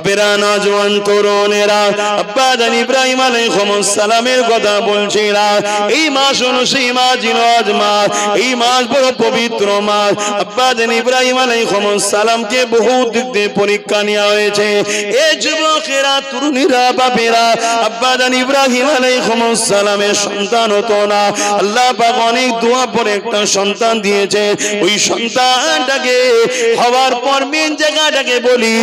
পরীক্ষা নেওয়া হয়েছে এ যুবকেরা তরুণীরা বাপেরা আব্বাদান ইব্রাহিম আলাইহিস সালামের সন্তান হতো না আল্লাহ পাক অনেক দোয়া পরে একটা সন্তান দিয়েছে ওই সন্তানটাকে হওয়ার পর মেন জায়গাটাকে বলি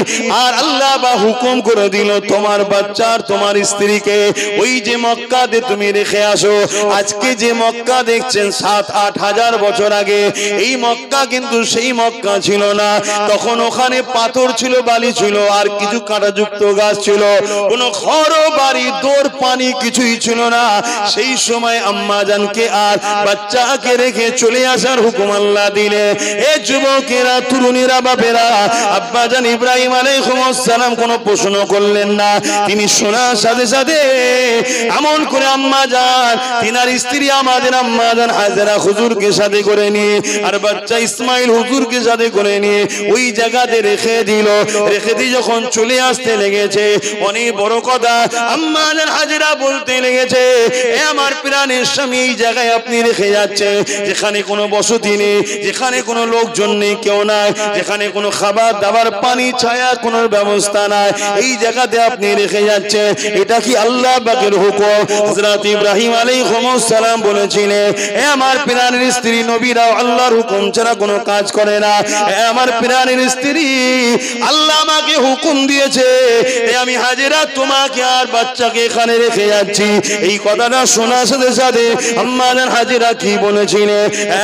আর আল্লাহ বাবা হুকুম করে দিল তোমার বাচ্চার তোমার স্ত্রীকে ওই যে মক্কা দে তুমি রেখে আসো আজকে যে মক্কা দেখছেন সাত আট হাজার বছর আগে এই মক্কা কিন্তু সেই মক্কা ছিল না তখন ওখানে পাথর ছিল বালি ছিল আর কিছু কাঁটাযুক্ত গাছ ছিল কোনো ঘর বাড়ি দোর পানি কিছুই ছিল না সেই সময় আম্মা জানকে আর বাচ্চাকে রেখে চলে আসার হুকুম আল্লাহ দিলে এ যুবকেরা তরুণীরা বাপেরা আব্বাজান ইব্রাহিম আলাইহিস সালাম সাল্লাম কোনো প্রশ্ন করলেন না তিনি শোনার সাথে সাথে এমন করে আম্মা যান তিনার স্ত্রী আমাদের আম্মা যান হাজারা হুজুরকে সাথে করে নিয়ে আর বাচ্চা ইসমাইল হুজুরকে সাথে করে নিয়ে ওই জায়গাতে রেখে দিল রেখে দিয়ে যখন চলে আসতে লেগেছে অনেক বড় কথা আম্মা যান হাজারা বলতে লেগেছে এ আমার প্রাণের স্বামী এই জায়গায় আপনি রেখে যাচ্ছেন যেখানে কোনো বসতি নেই যেখানে কোনো লোকজন নেই কেউ নাই যেখানে কোনো খাবার দাবার পানি ছায়া কোনো ব্যবস্থা গোরস্তানায় এই জায়গাতে আপনি রেখে এটা কি আল্লাহ বাকের হুকুম হজরত ইব্রাহিম সালাম বলেছিলেন এ আমার প্রাণের স্ত্রী আল্লাহর হুকুম ছাড়া কোনো কাজ করে না এ আমার প্রাণের স্ত্রী আল্লাহ আমাকে হুকুম দিয়েছে এ আমি হাজিরা তোমাকে আর বাচ্চাকে এখানে রেখে যাচ্ছি এই কথাটা শোনার সাথে সাথে আমার হাজিরা কি বলেছিলেন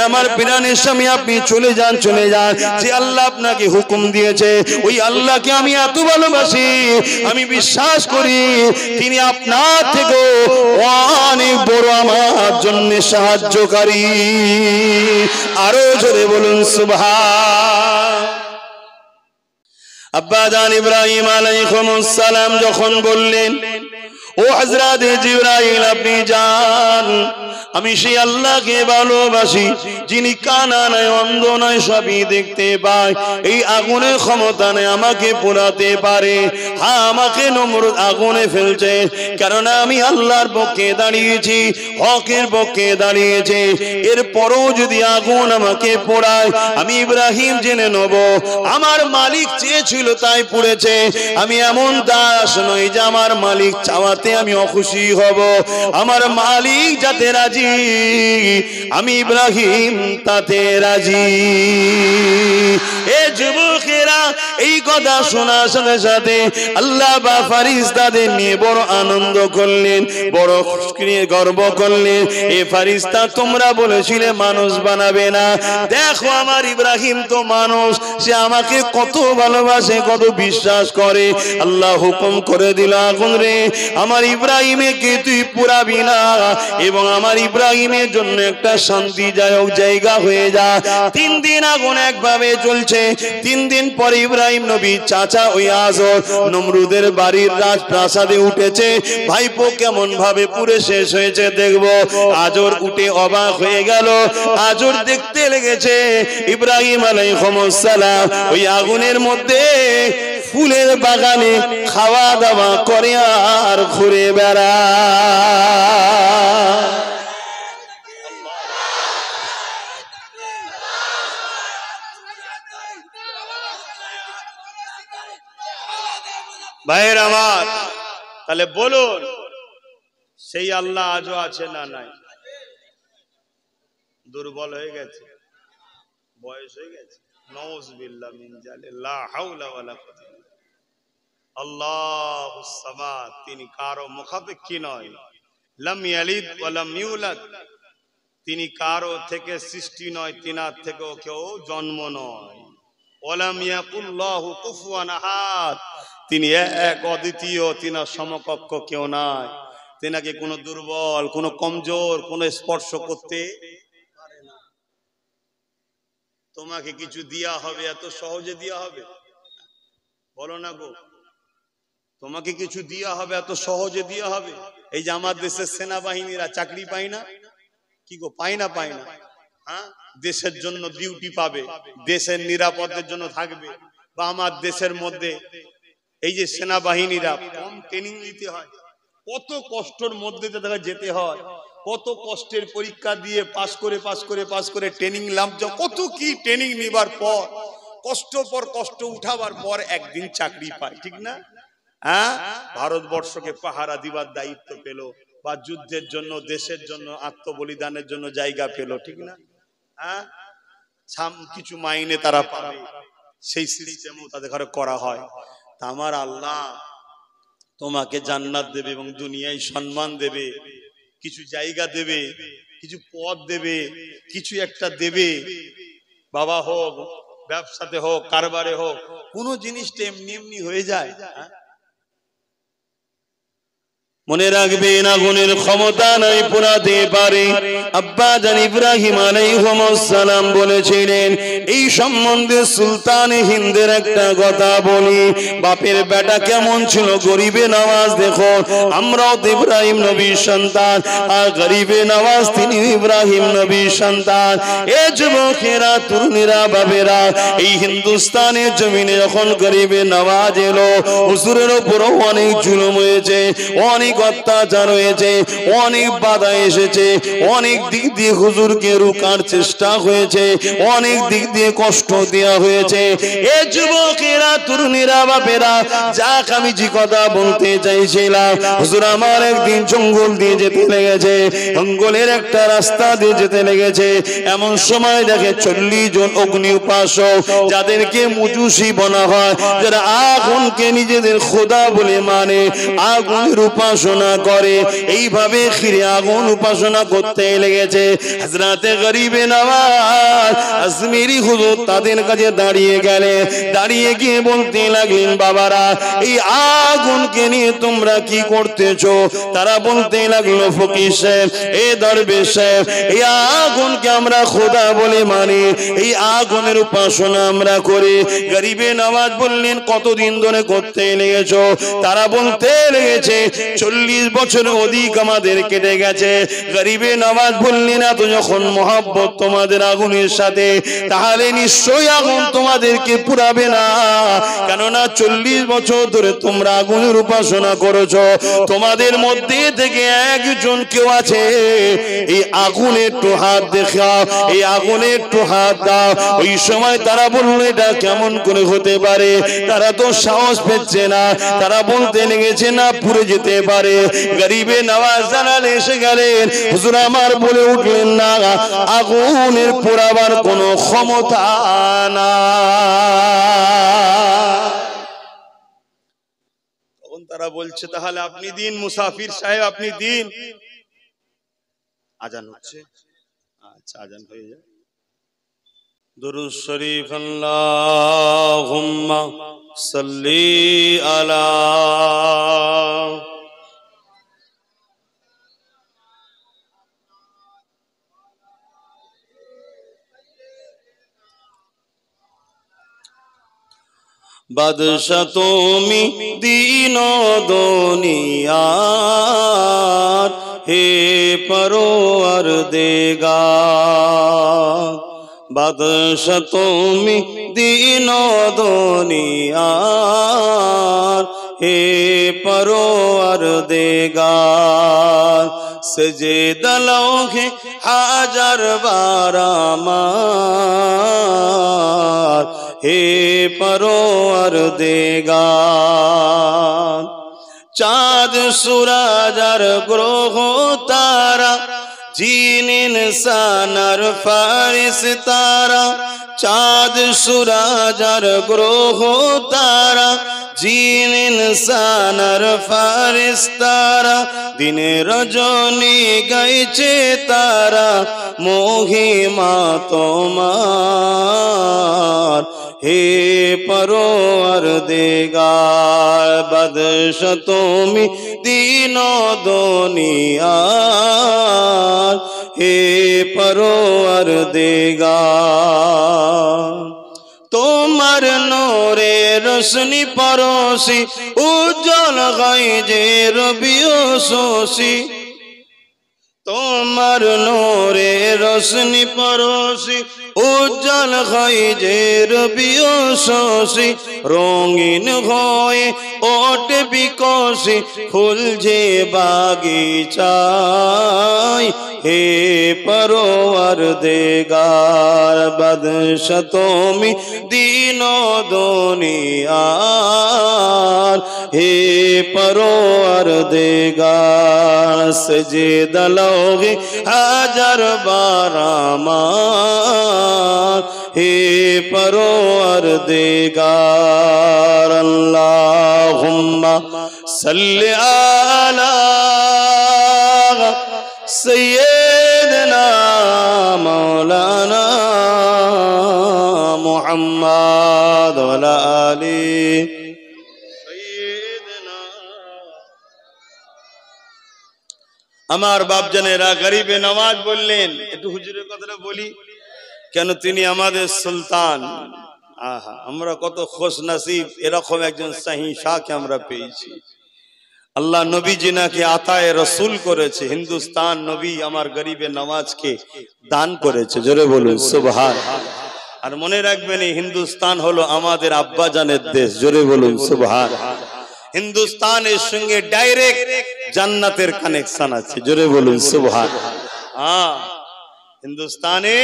আমার প্রাণের স্বামী আপনি চলে যান চলে যান যে আল্লাহ আপনাকে হুকুম দিয়েছে ওই আল্লাহকে আমি এতবার ভালোবাসি আমি বিশ্বাস করি তিনি আপনার থেকে অনেক বড় আমার জন্য সাহায্যকারী আরো জোরে বলুন সুভা আব্বাদান ইব্রাহিম আলাইকুমুসালাম যখন বললেন ও হজরাত জিব্রাইল আপনি যান আমি সেই আল্লাহকে ভালোবাসি যিনি কানা নাই অন্ধ নাই সবই দেখতে পাই এই আগুনের ক্ষমতা নেই আমাকে পোড়াতে পারে হা হ্যাঁ, আমাকে নম্র আগুনে ফেলছে কারণ আমি আল্লাহর পক্ষে দাঁড়িয়েছি হকের পক্ষে দাঁড়িয়েছে এরপরও যদি আগুন আমাকে পোড়ায় আমি ইব্রাহিম জেনে নেব আমার মালিক চেয়েছিল তাই পুড়েছে আমি এমন দাস নই যে আমার মালিক চাওয়াতে আমি অখুশি হব আমার মালিক যাতে রাজি আমি ইব্রাহিম তাতে রাজি এ যুবকেরা এই কথা শোনার সাথে সাথে আল্লাহ বা ফারিস তাদের নিয়ে বড় আনন্দ করলেন বড় গর্ব করলেন এ ফারিস্তা তোমরা বলেছিলে মানুষ বানাবে না দেখো আমার ইব্রাহিম তো মানুষ সে আমাকে কত ভালোবাসে কত বিশ্বাস করে আল্লাহ হুকুম করে দিল আগুন রে আমার ইব্রাহিমে কে তুই পুরাবি না এবং আমার ইব্রাহিমের জন্য একটা শান্তিদায়ক জায়গা হয়ে যা তিন দিন আগুন একভাবে চলছে তিন দিন পরে ইব্রাহিম নবী চাচা ওই আজর নমরুদের বাড়ির রাজপ্রাসাদে উঠেছে ভাইপো কেমন ভাবে পুরে শেষ হয়েছে দেখব আজর উঠে অবাক হয়ে গেল আজর দেখতে লেগেছে ইব্রাহিম আলাইসালাম ওই আগুনের মধ্যে ফুলের বাগানে খাওয়া দাওয়া করে আর ঘুরে বেড়া ভাইয়ের আমার তাহলে বলুন সেই আল্লাহ আজও আছে না নাই দুর্বল হয়ে গেছে বয়স হয়ে গেছে নওয়াজ বিল্লাহ মিন লা তিনি কারো মুখাপেক্ষী নয় লাম ইয়ালিদ তিনি কারো থেকে সৃষ্টি নয় তিনার থেকেও কেউ জন্ম নয় ওয়ালাম কুল্লাহ কুফুয়ান আহাদ তিনি এক অদ্বিতীয় তিনার সমকক্ষ কেউ নাই তেনাকে কোনো দুর্বল কোনো কমজোর কোন স্পর্শ করতে তোমাকে কিছু দিয়া হবে এত সহজে দিয়া হবে বলো না গো তোমাকে কিছু দিয়া হবে এত সহজে দিয়া হবে এই যে আমার দেশের সেনাবাহিনীরা চাকরি পায় না কি গো পায় না পায় না হ্যাঁ দেশের জন্য ডিউটি পাবে দেশের নিরাপদের জন্য থাকবে বা আমার দেশের মধ্যে এই যে সেনাবাহিনীরা কম ট্রেনিং দিতে হয় কত কষ্টের মধ্যে তাদের যেতে হয় কত কষ্টের পরীক্ষা দিয়ে পাস করে পাস করে পাস করে ট্রেনিং লাভ কত কি ট্রেনিং নিবার পর কষ্ট পর কষ্ট উঠাবার পর একদিন চাকরি পায় ঠিক না হ্যাঁ ভারতবর্ষকে পাহারা দিবার দায়িত্ব পেল বা যুদ্ধের জন্য দেশের জন্য আত্মবলিদানের জন্য জায়গা পেল ঠিক না হ্যাঁ কিছু মাইনে তারা পাবে সেই সিস্টেমও তাদের ঘরে করা হয় আমার আল্লাহ তোমাকে জান্নাত দেবে এবং দুনিয়ায় সম্মান দেবে কিছু জায়গা দেবে কিছু পদ দেবে কিছু একটা দেবে বাবা হোক ব্যবসাতে হোক কারবারে হোক কোনো জিনিসটা এমনি এমনি হয়ে যায় হ্যাঁ? মনে রাখবে না গুণের ক্ষমতা নাই পুরাতে পারে আব্বা জান ইব্রাহিম সালাম বলেছিলেন এই সম্বন্ধে সুলতান হিন্দের একটা কথা বলি বাপের বেটা কেমন ছিল গরিবে নামাজ দেখো আমরাও তো ইব্রাহিম নবীর সন্তান আর গরিবে নামাজ তিনি ইব্রাহিম নবীর সন্তান এ যুবকেরা তরুণীরা বাবেরা এই হিন্দুস্তানের জমিনে যখন গরিবে নামাজ এলো হুসুরের ওপরও অনেক জুলুম হয়েছে অনেক অনেক অত্যাচার হয়েছে অনেক বাধা এসেছে অনেক দিক দিয়ে হুজুরকে রুকার চেষ্টা হয়েছে অনেক দিক দিয়ে কষ্ট দেওয়া হয়েছে এ যুবকেরা তরুণীরা বাপেরা যা আমি যে কথা বলতে চাইছিলাম হুজুর আমার একদিন জঙ্গল দিয়ে যেতে লেগেছে জঙ্গলের একটা রাস্তা দিয়ে যেতে লেগেছে এমন সময় দেখে চল্লিশ জন অগ্নি উপাসক যাদেরকে মুজুসি বনা হয় যারা আগুনকে নিজেদের খোদা বলে মানে আগুনের উপাস উপাসনা করে এইভাবে খিরে আগুন উপাসনা করতে লেগেছে হাজরাতে গরিবে নওয়াজ আজমিরি হুজুর তাদের কাছে দাঁড়িয়ে গেলে দাঁড়িয়ে গিয়ে বলতে লাগলেন বাবারা এই আগুনকে নিয়ে তোমরা কি করতেছো তারা বলতে লাগলো ফকির সাহেব এ দরবে সাহেব এই আগুনকে আমরা খোদা বলে মানি এই আগুনের উপাসনা আমরা করি গরিবে নামাজ বললেন কতদিন ধরে করতে লেগেছো তারা বলতে লেগেছে চল চল্লিশ বছর অধিক আমাদের কেটে গেছে গরিবে নামাজ বললি না তো যখন মহাব্বত তোমাদের আগুনের সাথে তাহলে নিশ্চয়ই আগুন তোমাদেরকে পুরাবে না কেননা চল্লিশ বছর ধরে তোমরা আগুনের উপাসনা করেছ তোমাদের মধ্যে থেকে একজন কেউ আছে এই আগুনে একটু হাত দেখাও এই আগুনে একটু হাত দাও ওই সময় তারা বলল এটা কেমন করে হতে পারে তারা তো সাহস পেচ্ছে না তারা বলতে লেগেছে না পুরে যেতে পারে পারে গরিবে নওয়াজ জানালে এসে গেলেন হুজুর আমার বলে উঠলেন না আগুনের পোড়াবার কোনো ক্ষমতা না তারা বলছে তাহলে আপনি দিন মুসাফির সাহেব আপনি দিন আজান হচ্ছে আচ্ছা আজান হয়ে যায় درود شریف اللهم صلی علی বাদশা তুমি দিন দুনিয়ার হে পরো দেগা বাদশা তুমি দিন দুনিয়ার হে পরো পরোয়ার দেগা সজে দলোঘে হাজার বারামার হে পরোয়ার দেগা চাঁদ সুরাজ আর গ্রহ তারা জিন ইনসান আর ফারিস তারা চাঁদ সুরাজ আর গ্রহ তারা জিন ইনসান আর ফারিস তারা দিনে রজনী গাইছে তারা মোহিমা তোমার हे परो अर देगार बदशतोमी तीनों दोनिया हे परो अर देगार তোমার নোরে রসনি পরোসি উজ্জ্বল গাই যে রবিও সোসি তোমার নোরে রশনি পরোশি উজ্জ্বল হয় যে রবিওশি রঙিন হয়ে ওট বিকশি ফুল যে বাগিচায় হে পরোয়ার দেগার বদশ তুমি দিন দুনিয়ার হে পরোয়ার দেগার যে দলো ہر بارہ می پروڑ دے گار لا سیدنا مولانا محمد نام د আমার বাপ বাপজানেরা গরিবে নামাজ বললেন একটু হুজুরের কথাটা বলি কেন তিনি আমাদের সুলতান আহা আমরা কত খোশ নাসিব এরকম একজন সাহি শাহকে আমরা পেয়েছি আল্লাহ নবী জিনাকে আতায় রসুল করেছে হিন্দুস্তান নবী আমার গরিবে নামাজকে দান করেছে জোরে বলুন সুবহান আর মনে রাখবেন এই হিন্দুস্তান হলো আমাদের আব্বাজানের দেশ জোরে বলুন সুবহান হিন্দুস্তানের সঙ্গে ডাইরেক্ট জান্নাতের কানেকশন আছে জোরে বলুন সুভান হ্যাঁ হিন্দুস্তানে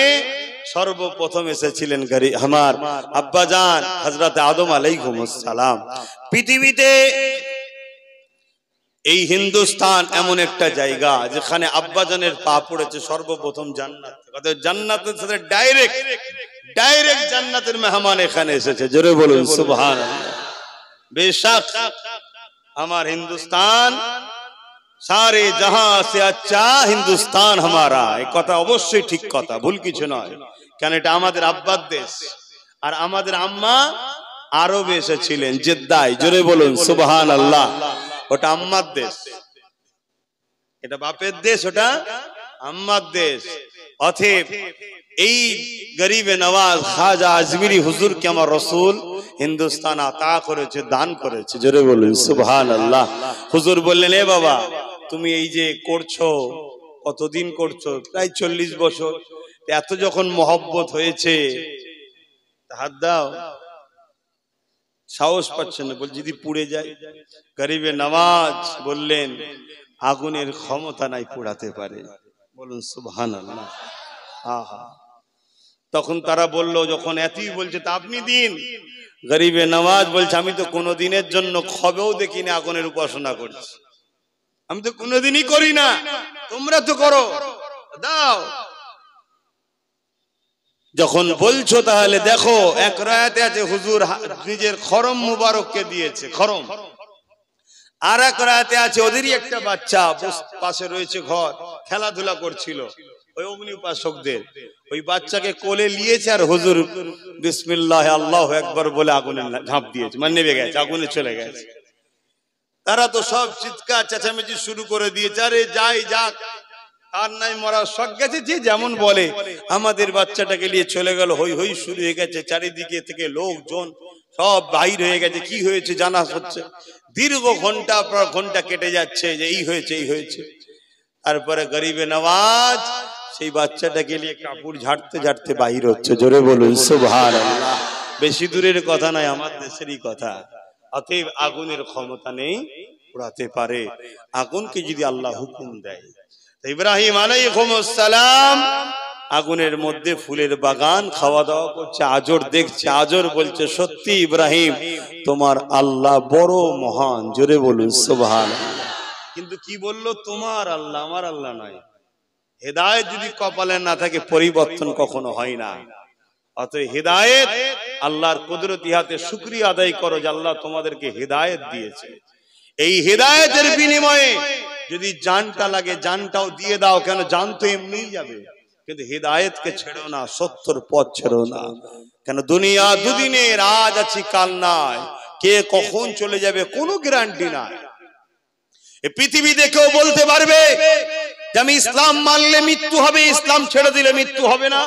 সর্বপ্রথম এসেছিলেন গারি আমার আব্বাজান হজরত আদম আলাইকুম সালাম পৃথিবীতে এই হিন্দুস্তান এমন একটা জায়গা যেখানে আব্বাজানের পা পড়েছে সর্বপ্রথম জান্নাত জান্নাতের সাথে ডাইরেক্ট ডাইরেক্ট জান্নাতের মেহমান এখানে এসেছে জোরে বলুন সুবহানাল্লাহ बेशक আমার হিন্দুস্তান সারে জাহা সে আচ্ছা হিন্দুস্তান হামারা এই কথা অবশ্যই ঠিক কথা ভুল কিছু নয় কেন এটা আমাদের আব্বার দেশ আর আমাদের আম্মা আরো বেশে ছিলেন জেদ্দায় জোরে বলুন সুবহান আল্লাহ ওটা আম্মার দেশ এটা বাপের দেশ ওটা আম্মার দেশ অথেব এই গরিবে নওয়াজ খাজা আজমিরি হুজুর কে আমার রসুল হিন্দুস্তান আতা করেছে দান করেছে জোরে বলুন সুবহান আল্লাহ হুজুর বললেন এ বাবা তুমি এই যে করছো কতদিন করছো প্রায় চল্লিশ বছর এত যখন মহব্বত হয়েছে হাত দাও সাহস পাচ্ছে না বল যদি পুড়ে যায় গরিবে নামাজ বললেন আগুনের ক্ষমতা নাই পোড়াতে পারে বলুন সুবহান আল্লাহ আহা তখন তারা বলল যখন এতই বলছে তা আপনি দিন গরিবে নামাজ বলছে আমি তো কোনো দিনের জন্য খবেও দেখিনি আগুনের উপাসনা করছি আমি তো কোনোদিনই করি না তোমরা তো করো দাও যখন বলছো তাহলে দেখো এক রায়াতে আছে হুজুর নিজের খরম মুবারককে দিয়েছে খরম আর এক রায়াতে আছে ওদেরই একটা বাচ্চা পাশে রয়েছে ঘর খেলাধুলা করছিল ওই অগ্নি উপাসকদের ওই বাচ্চাকে কোলে নিয়েছে আর হুজুর বিসমিল্লাহ আল্লাহ একবার বলে আগুনে ঝাঁপ দিয়েছে মানে নেমে গেছে আগুনে চলে গেছে তারা তো সব চিৎকার চেঁচামেচি শুরু করে দিয়েছে আরে যাই যাক আর নাই মরা শখ গেছে যে যেমন বলে আমাদের বাচ্চাটাকে নিয়ে চলে গেল হই হই শুরু হয়ে গেছে চারিদিকে থেকে লোকজন সব বাহির হয়ে গেছে কি হয়েছে জানা হচ্ছে দীর্ঘ ঘন্টা পর ঘন্টা কেটে যাচ্ছে যে এই হয়েছে এই হয়েছে তারপরে গরিবে নওয়াজ সেই বাচ্চাটাকে নিয়ে কাপড় ঝাড়তে ঝাড়তে বাহির হচ্ছে জোরে বলুন সুভার বেশি দূরের কথা নয় আমার দেশেরই কথা অতএব আগুনের ক্ষমতা নেই পোড়াতে পারে আগুনকে যদি আল্লাহ হুকুম দেয় ইব্রাহিম সালাম আগুনের মধ্যে ফুলের বাগান খাওয়া দাওয়া করছে আজর দেখছে আজর বলছে সত্যি ইব্রাহিম তোমার আল্লাহ বড় মহান জোরে বলুন সোভান কিন্তু কি বলল তোমার আল্লাহ আমার আল্লাহ নয় হেদায়ত যদি কপালে না থাকে পরিবর্তন কখনো হয় না অত হেদায়ত আল্লাহর কুদরতি হাতে শুক্রিয়া আদায় করো যে আল্লাহ তোমাদেরকে হেদায়ত দিয়েছে এই হেদায়তের বিনিময়ে যদি জানটা লাগে জানটাও দিয়ে দাও কেন জান তো এমনিই যাবে কিন্তু হেদায়ত কে ছেড়ো না সত্যর পথ ছেড়ো না কেন দুনিয়া দুদিনের আজ আছি কাল নাই কে কখন চলে যাবে কোনো গ্যারান্টি নাই এ পৃথিবী দেখেও বলতে পারবে যে আমি ইসলাম মানলে মৃত্যু হবে ইসলাম ছেড়ে দিলে মৃত্যু হবে না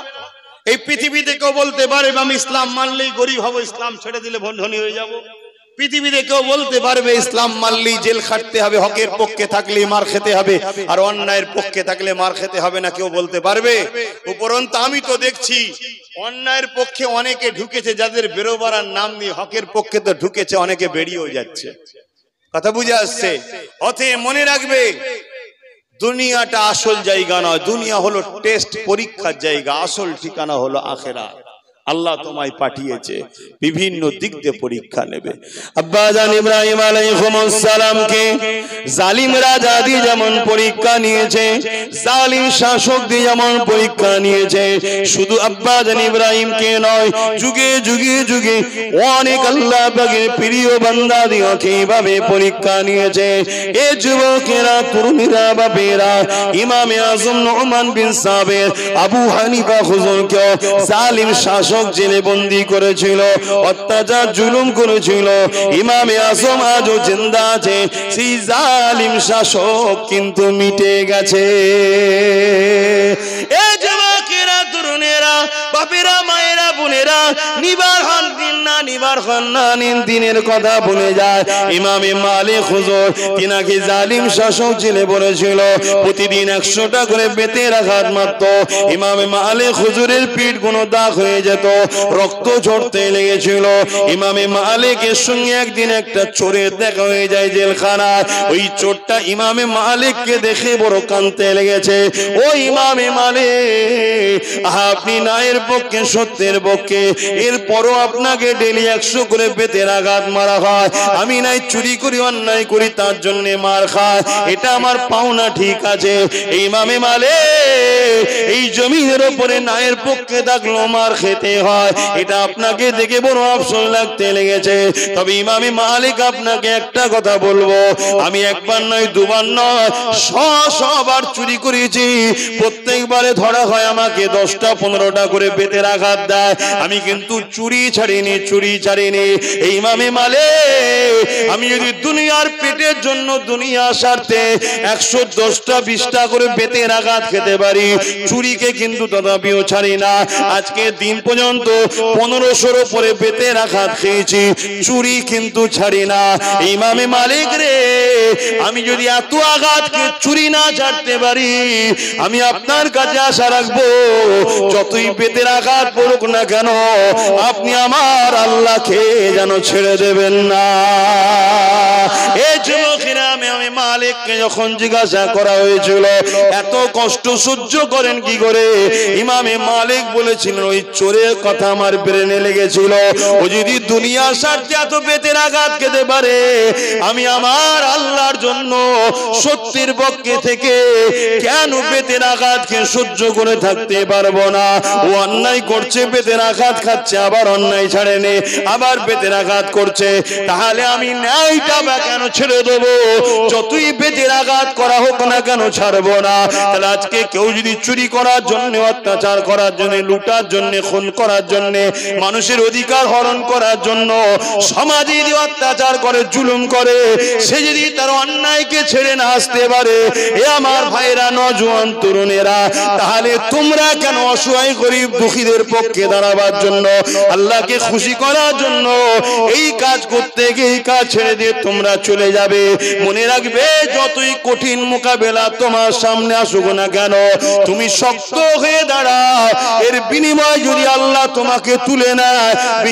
এই পৃথিবীতে কেউ বলতে পারে আমি ইসলাম মানলেই গরিব হব ইসলাম ছেড়ে দিলে বন্ধনী হয়ে যাব। পৃথিবীতে কেউ বলতে পারবে ইসলাম মানলেই জেল খাটতে হবে হকের পক্ষে থাকলে মার খেতে হবে আর অন্যায়ের পক্ষে থাকলে মার খেতে হবে না কেউ বলতে পারবে উপরন্তু আমি তো দেখছি অন্যায়ের পক্ষে অনেকে ঢুকেছে যাদের বেরোবার নাম নিয়ে হকের পক্ষে তো ঢুকেছে অনেকে বেরিয়েও যাচ্ছে কথা বুঝে আসছে অথে মনে রাখবে দুনিয়াটা আসল জায়গা নয় দুনিয়া হলো টেস্ট পরীক্ষার জায়গা আসল ঠিকানা হলো আখেরা আল্লাহ তোমায় পাঠিয়েছে বিভিন্ন দিক দিয়ে পরীক্ষা নেবে আব্বাজান ইব্রাহিম আলাইসালামকে জালিম রাজা দিয়ে যেমন পরীক্ষা নিয়েছে জালিম শাসক দিয়ে যেমন পরীক্ষা নিয়েছে শুধু আব্বাজান ইব্রাহিমকে নয় যুগে যুগে যুগে অনেক আল্লাহ বাগের প্রিয় বান্দা দিয়েকে ভাবে পরীক্ষা নিয়েছে এ যুবকেরা তরুণীরা বা বেরা ইমামে আজম নোমান বিন সাবের আবু হানিফা হুজুরকেও জালিম শাসক শাসক জেলে বন্দি করেছিল অত্যাচার জুলুম করেছিল ইমামে আসম আজও জিন্দা আছে জালিম শাসক কিন্তু মিটে গেছে জেলে বলেছিল প্রতিদিন একশোটা করে বেতে রাখার মাত্র ইমামে মালে খুজুরের পিঠ কোন দাগ হয়ে যেত মতো রক্ত ঝরতে লেগেছিল ইমামে মালিকের সঙ্গে একদিন একটা চোরের দেখা হয়ে যায় জেলখানা ওই চোরটা ইমামে মালিককে দেখে বড় কানতে লেগেছে ও ইমামে মালিক আপনি নায়ের পক্ষে সত্যের পক্ষে এরপরও আপনাকে ডেলি একশো করে বেতের আঘাত মারা হয় আমি নাই চুরি করি অন্যায় করি তার জন্য মার খায় এটা আমার পাওনা ঠিক আছে ইমামে মালে এই জমিনের ওপরে নায়ের পক্ষে থাকলো মার খেতে হয় এটা আপনাকে দেখে বড় লাগতে লেগেছে তবে ইমামি মালিক আপনাকে একটা কথা বলবো আমি একবার নয় দুবার নয় সবার চুরি করেছি প্রত্যেকবারে ধরা হয় আমাকে দশটা পনেরোটা করে পেতে রাখার দেয় আমি কিন্তু চুরি ছাড়িনি চুরি ছাড়িনি এই আমি যদি দুনিয়ার পেটের জন্য দুনিয়া স্বার্থে একশো দশটা বিশটা করে পেতে রাখাত খেতে পারি চুরিকে কিন্তু তথাপিও ছাড়ি না আজকে দিন পর্যন্ত পর্যন্ত পনেরোশোর উপরে পেতে রাখাত খেয়েছি চুরি কিন্তু ছাড়ি না ইমামে মালিক রে আমি যদি এত আঘাতকে চুরি না ছাড়তে পারি আমি আপনার কাছে আশা রাখবো যতই পেতে আঘাত পড়ুক না কেন আপনি আমার আল্লাহকে যেন ছেড়ে দেবেন না এ মালিককে যখন জিজ্ঞাসা করা হয়েছিল এত কষ্ট সহ্য করেন কি করে ইমামে মালিক বলেছিলেন ওই চোরের কথা আমার ব্রেনে লেগেছিল ও যদি দুনিয়া স্বার্থে এত বেতের আঘাত খেতে পারে আমি আমার আল্লাহর জন্য সত্যির পক্ষে থেকে কেন বেতের আঘাতকে সহ্য করে থাকতে পারবো না ও অন্যায় করছে বেতের আঘাত খাচ্ছে আবার অন্যায় ছাড়েনি আবার বেতের আঘাত করছে তাহলে আমি ন্যায়টা বা কেন ছেড়ে দেবো যতই যদি আঘাত করা হোক না কেন ছাড়বো না তাহলে আজকে কেউ যদি চুরি করার জন্য অত্যাচার করার জন্য লুটার জন্য খুন করার জন্য মানুষের অধিকার হরণ করার জন্য সমাজে যদি অত্যাচার করে জুলুম করে সে যদি তার অন্যায়কে ছেড়ে না আসতে পারে এ আমার ভাইরা নজওয়ান তরুণেরা তাহলে তোমরা কেন অসহায় গরিব দুঃখীদের পক্ষে দাঁড়াবার জন্য আল্লাহকে খুশি করার জন্য এই কাজ করতে গিয়ে এই কাজ ছেড়ে দিয়ে তোমরা চলে যাবে মনে রাখবে যতই কঠিন মোকাবেলা তোমার সামনে আসুক না কেন তুমি শক্ত হয়ে দাঁড়াও এর বিনিময় যদি আল্লাহ তোমাকে তুলে নেয়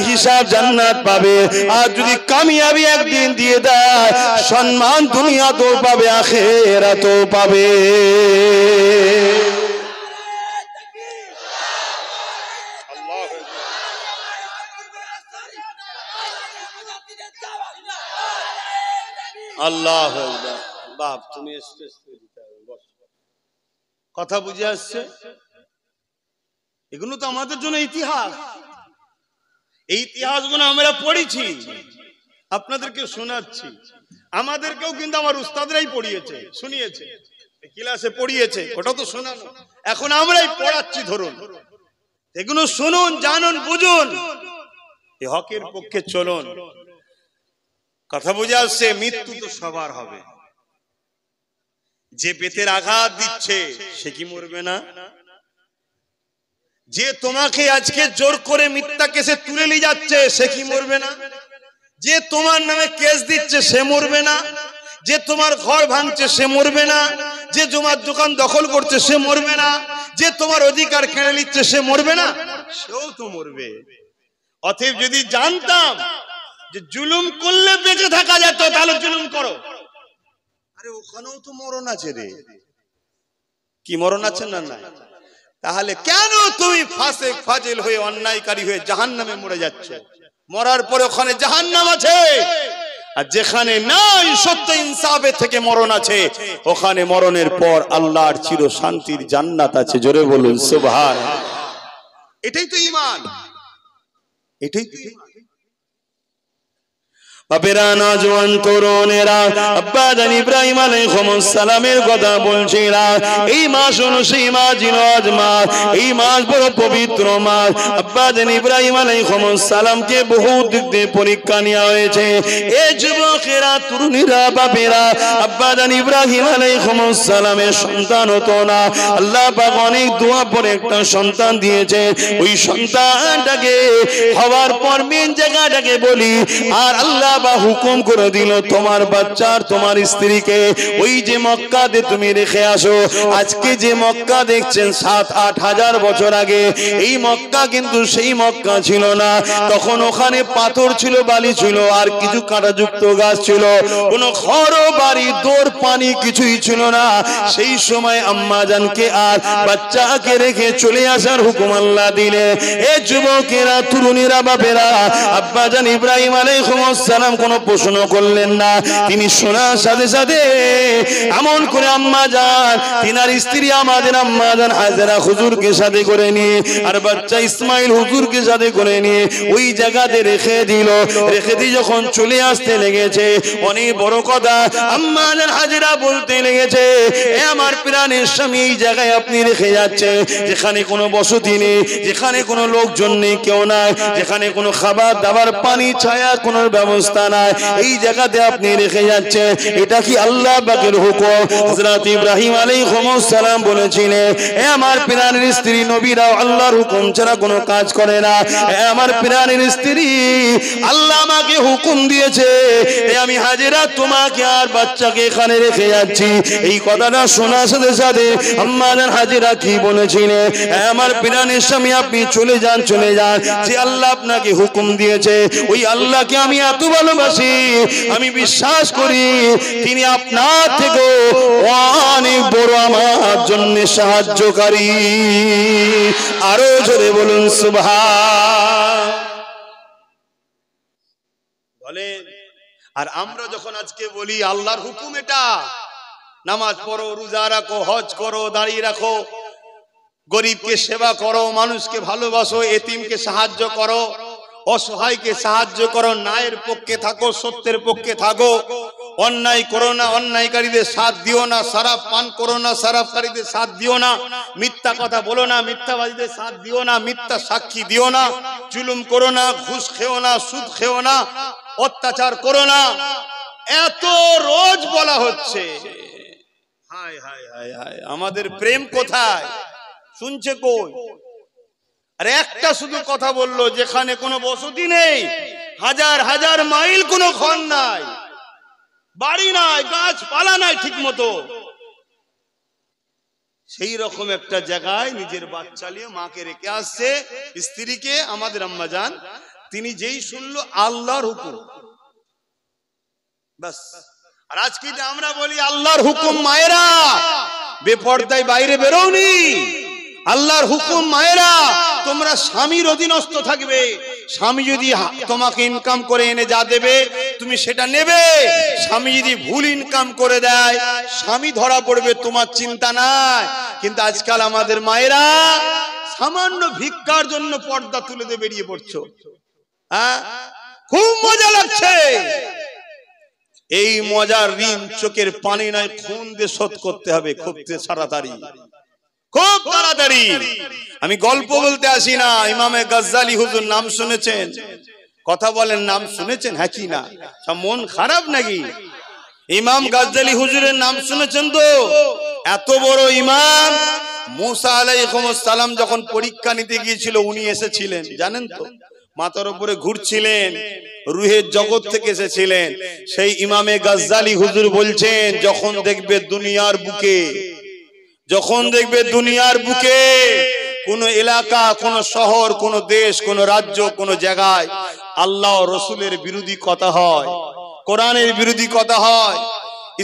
হিসাব জান্নাত পাবে আর যদি কামিয়াবি একদিন দিয়ে দেয় সম্মান দুনিয়া তো পাবে আখেরা তো পাবে আল্লাহ বাপ তুমি স্টেজ কথা বুঝে আসছে এগুলো তো আমাদের জন্য ইতিহাস এই ইতিহাস গুলো আমরা পড়েছি আপনাদেরকে শোনাচ্ছি আমাদেরকেও কিন্তু আমার উস্তাদরাই পড়িয়েছে শুনিয়েছে ক্লাসে পড়িয়েছে ওটা তো শোনানো এখন আমরাই পড়াচ্ছি ধরুন এগুলো শুনুন জানুন বুঝুন হকের পক্ষে চলুন কথা বুঝে আসছে মৃত্যু তো সবার হবে যে পেতের আঘাত দিচ্ছে সে কি মরবে না যে তোমাকে আজকে জোর করে মিথ্যা কেসে তুলে নিয়ে যাচ্ছে সে কি মরবে না যে তোমার নামে কেস দিচ্ছে সে মরবে না যে তোমার ঘর ভাঙছে সে মরবে না যে তোমার দোকান দখল করছে সে মরবে না যে তোমার অধিকার কেড়ে নিচ্ছে সে মরবে না সেও তো মরবে অতএব যদি জানতাম যে জুলুম করলে বেঁচে থাকা যেত তাহলে জুলুম করো আরে ওখানেও তো মরণ আছে রে কি মরণ আছে না না তাহলে কেন তুমি ফাঁসে হয়ে অন্যায়কারী হয়ে জাহান নামে মরে যাচ্ছ মরার পরে ওখানে জাহান নাম আছে আর যেখানে নাই সত্য ইনসাফে থেকে মরণ আছে ওখানে মরণের পর আল্লাহর চির শান্তির জান্নাত আছে জোরে বলুন সুবহান এটাই তো ইমান এটাই তো ইমান বাপেরা নজওয়ান তরুণেরা আব্বাদান ইব্রাহিম আলাইহিস সালামের কথা বলছিলা এই মাস হলো সেই মাস জিনাজ মাস এই মাস বড় পবিত্র মাস আব্বাদান ইব্রাহিম আলাইহিস সালামকে বহু দিক দিয়ে পরীক্ষা নেওয়া হয়েছে এ যুবকেরা তরুণেরা বাপেরা আব্বাদান ইব্রাহিম আলাইহিস সালামের সন্তান হতো না আল্লাহ পাক অনেক দোয়া পরে একটা সন্তান দিয়েছে ওই সন্তানটাকে হওয়ার পর মেন জায়গাটাকে বলি আর আল্লাহ বাবা হুকুম করে দিল তোমার বাচ্চার তোমার স্ত্রীকে ওই যে মক্কাতে তুমি রেখে আসো আজকে যে মক্কা দেখছেন সাত আট হাজার বছর আগে এই মক্কা কিন্তু সেই মক্কা ছিল না তখন ওখানে পাথর ছিল বালি ছিল আর কিছু কাঁটাযুক্ত গাছ ছিল কোনো ঘর বাড়ি দোর পানি কিছুই ছিল না সেই সময় আম্মা জানকে আর বাচ্চাকে রেখে চলে আসার হুকুম আল্লাহ দিলে এ যুবকেরা তরুণীরা বাপেরা আব্বাজান ইব্রাহিম আলাইহিস সালাম সালাম কোনো প্রশ্ন করলেন না তিনি শোনার সাথে সাথে এমন করে আম্মা যান তিনার স্ত্রী আমাদের আম্মা যান হাজারা হুজুরকে সাথে করে নিয়ে আর বাচ্চা ইসমাইল হুজুরকে সাথে করে নিয়ে ওই জায়গাতে রেখে দিল রেখে দিয়ে যখন চলে আসতে লেগেছে অনেক বড় কথা আম্মা যান হাজারা বলতে লেগেছে এ আমার প্রাণের স্বামী এই জায়গায় আপনি রেখে যাচ্ছে যেখানে কোনো বসতি নেই যেখানে কোনো লোকজন নেই কেউ নাই যেখানে কোনো খাবার দাবার পানি ছায়া কোনো ব্যবস্থা আস্তানায় এই জায়গাতে আপনি রেখে যাচ্ছেন এটা কি আল্লাহ বাকের হুকুম হজরত ইব্রাহিম সালাম বলেছিলেন এ আমার স্ত্রী নবীরাও আল্লাহর হুকুম ছাড়া কোনো কাজ করে না এ আমার স্ত্রী আল্লাহ আমাকে হুকুম দিয়েছে এ আমি তোমাকে আর বাচ্চাকে এখানে রেখে যাচ্ছি এই কথাটা শোনার সাথে সাথে আমার হাজেরা কি বলেছিলেন আমার স্বামী আপনি চলে যান চলে যান যে আল্লাহ আপনাকে হুকুম দিয়েছে ওই আল্লাহকে আমি এতবার ভালোবাসি আমি বিশ্বাস করি তিনি আপনার থেকে অনেক বড় আমার জন্য সাহায্যকারী আরো জোরে বলুন সুভা আর আমরা যখন আজকে বলি আল্লাহর হুকুম এটা নামাজ পড়ো রোজা রাখো হজ করো দাঁড়িয়ে রাখো গরিবকে সেবা করো মানুষকে ভালোবাসো এতিমকে সাহায্য করো অসহায়কে সাহায্য করো ন্যায়ের পক্ষে থাকো সত্যের পক্ষে থাকো অন্যায় করো না অন্যায়কারীদের সাথ দিও না সারাফ পান করো না সারাফকারীদের সাথ দিও না মিথ্যা কথা বলো না মিথ্যাবাদীদের সাথ দিও না মিথ্যা সাক্ষী দিও না চুলুম করো না ঘুষ খেও না সুদ খেও না অত্যাচার করো না এত রোজ বলা হচ্ছে হায় হায় হায় হায় আমাদের প্রেম কোথায় শুনছে কই আর একটা শুধু কথা বললো যেখানে কোনো বসতি নেই হাজার হাজার মাইল কোনো ঘর নাই বাড়ি নাই গাছপালা নাই ঠিক মতো সেই রকম একটা জায়গায় নিজের বাচ্চা নিয়ে মাকে রেখে আসছে স্ত্রীকে আমাদের আম্মা যান তিনি যেই শুনল আল্লাহর হুকুম বাস আর আজকে আমরা বলি আল্লাহর হুকুম মায়েরা বেপর্দায় বাইরে বেরোনি আল্লাহর হুকুম মায়েরা তোমরা স্বামীর অধীনস্থ থাকবে স্বামী যদি তোমাকে ইনকাম করে এনে যা দেবে তুমি সেটা নেবে স্বামী যদি ভুল ইনকাম করে দেয় স্বামী ধরা পড়বে তোমার চিন্তা নাই কিন্তু আজকাল আমাদের মায়েরা সামান্য ভিক্ষার জন্য পর্দা তুলে দিয়ে বেরিয়ে পড়ছো হ্যাঁ খুব মজা লাগছে এই মজার ঋণ চোখের পানি নয় খুন দিয়ে শোধ করতে হবে খুব তাড়াতাড়ি খুব তাড়াতাড়ি আমি গল্প বলতে আসি না ইমামে গজ্জালি হুজুর নাম শুনেছেন কথা বলেন নাম শুনেছেন হ্যাঁচি না মন খারাপ নাকি ইমাম গাজ্জালি হুজুরের নাম শুনেছেন তো এত বড় ইমাম মুসা সালাম যখন পরীক্ষা নিতে গিয়েছিল উনি এসেছিলেন জানেন তো মাথার উপরে ঘুরছিলেন রুহের জগৎ থেকে এসেছিলেন সেই ইমামে গাজ্জালি হুজুর বলছেন যখন দেখবে দুনিয়ার বুকে যখন দেখবে দুনিয়ার বুকে কোন এলাকা কোন শহর কোন দেশ কোন রাজ্য কোন জায়গায় আল্লাহ রসুলের বিরোধী কথা হয় কোরআনের বিরোধী কথা হয়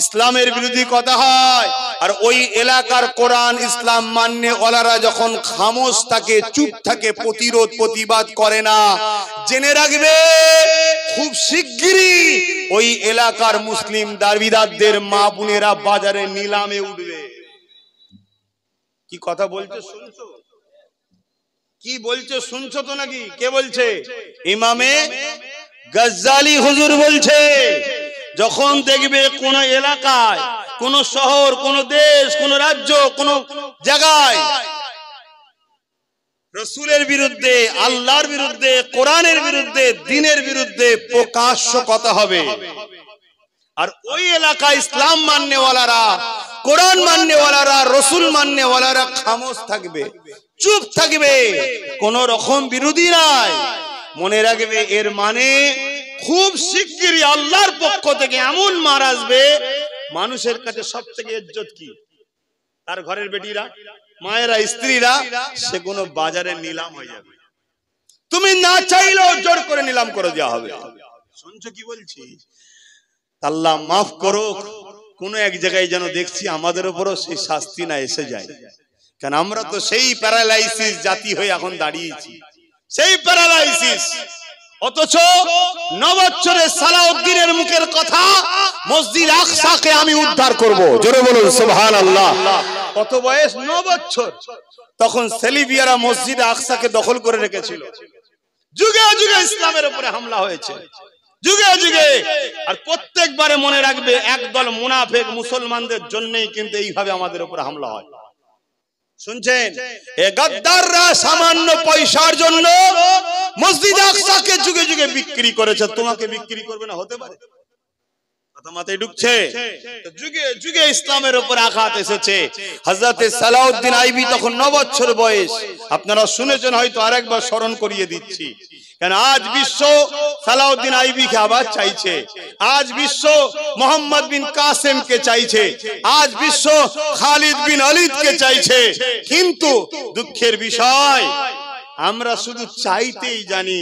ইসলামের বিরোধী কথা হয় আর ওই এলাকার কোরআন ইসলাম মান্যে ওলারা যখন খামোশ থাকে চুপ থাকে প্রতিরোধ প্রতিবাদ করে না জেনে রাখবে খুব শিগগিরই ওই এলাকার মুসলিম দাবিদারদের মা বোনেরা বাজারে নিলামে উঠবে কি কথা বলছে শুনছো কি বলছে শুনছো তো নাকি কে বলছে ইমামে গজ্জালি হুজুর বলছে যখন দেখবে কোন এলাকায় কোন শহর কোন দেশ কোন রাজ্য কোন জায়গায় আর ওই এলাকায় ইসলাম মান্যওয়ালারা কোরআন ওয়ালারা রসুল ওয়ালারা খামোশ থাকবে চুপ থাকবে কোন রকম বিরোধী নাই মনে রাখবে এর মানে খুব শিগগিরই আল্লাহর পক্ষ থেকে এমন মার আসবে মানুষের কাছে সব থেকে ইজ্জত কি তার ঘরের বেটিরা মায়েরা স্ত্রীরা সে কোনো বাজারে নিলাম হয়ে যাবে তুমি না চাইলেও জোর করে নিলাম করে দেওয়া হবে শুনছো কি বলছি আল্লাহ মাফ করো কোন এক জায়গায় যেন দেখছি আমাদের উপরও সেই শাস্তি না এসে যায় কেন আমরা তো সেই প্যারালাইসিস জাতি হয়ে এখন দাঁড়িয়েছি সেই প্যারালাইসিস অথচ নবচ্চরে সালাউদ্দিনের মুখের কথা মসজিদ আকসাকে আমি উদ্ধার করব জোরে বলুন সুবহান আল্লাহ কত বয়স ন তখন সেলিবিয়ারা মসজিদ আকসাকে দখল করে রেখেছিল যুগে যুগে ইসলামের উপরে হামলা হয়েছে যুগে যুগে আর প্রত্যেকবারে মনে রাখবে একদল মুনাফেক মুসলমানদের জন্যই কিন্তু এইভাবে আমাদের উপর হামলা হয় শুনছেন এ গদ্দাররা সামান্য পয়সার জন্য মসজিদ আকসাকে যুগে যুগে বিক্রি করেছে তোমাকে বিক্রি করবে না হতে পারে আপনারা শুনেছেন হয়তো আরেকবার স্মরণ করিয়ে দিচ্ছি কেন আজ বিশ্ব সালাউদ্দিন আইবিকে আবার চাইছে আজ বিশ্ব মোহাম্মদ বিন কাসেমকে চাইছে আজ বিশ্ব খালিদ বিন আলিদকে চাইছে কিন্তু দুঃখের বিষয় আমরা শুধু চাইতেই জানি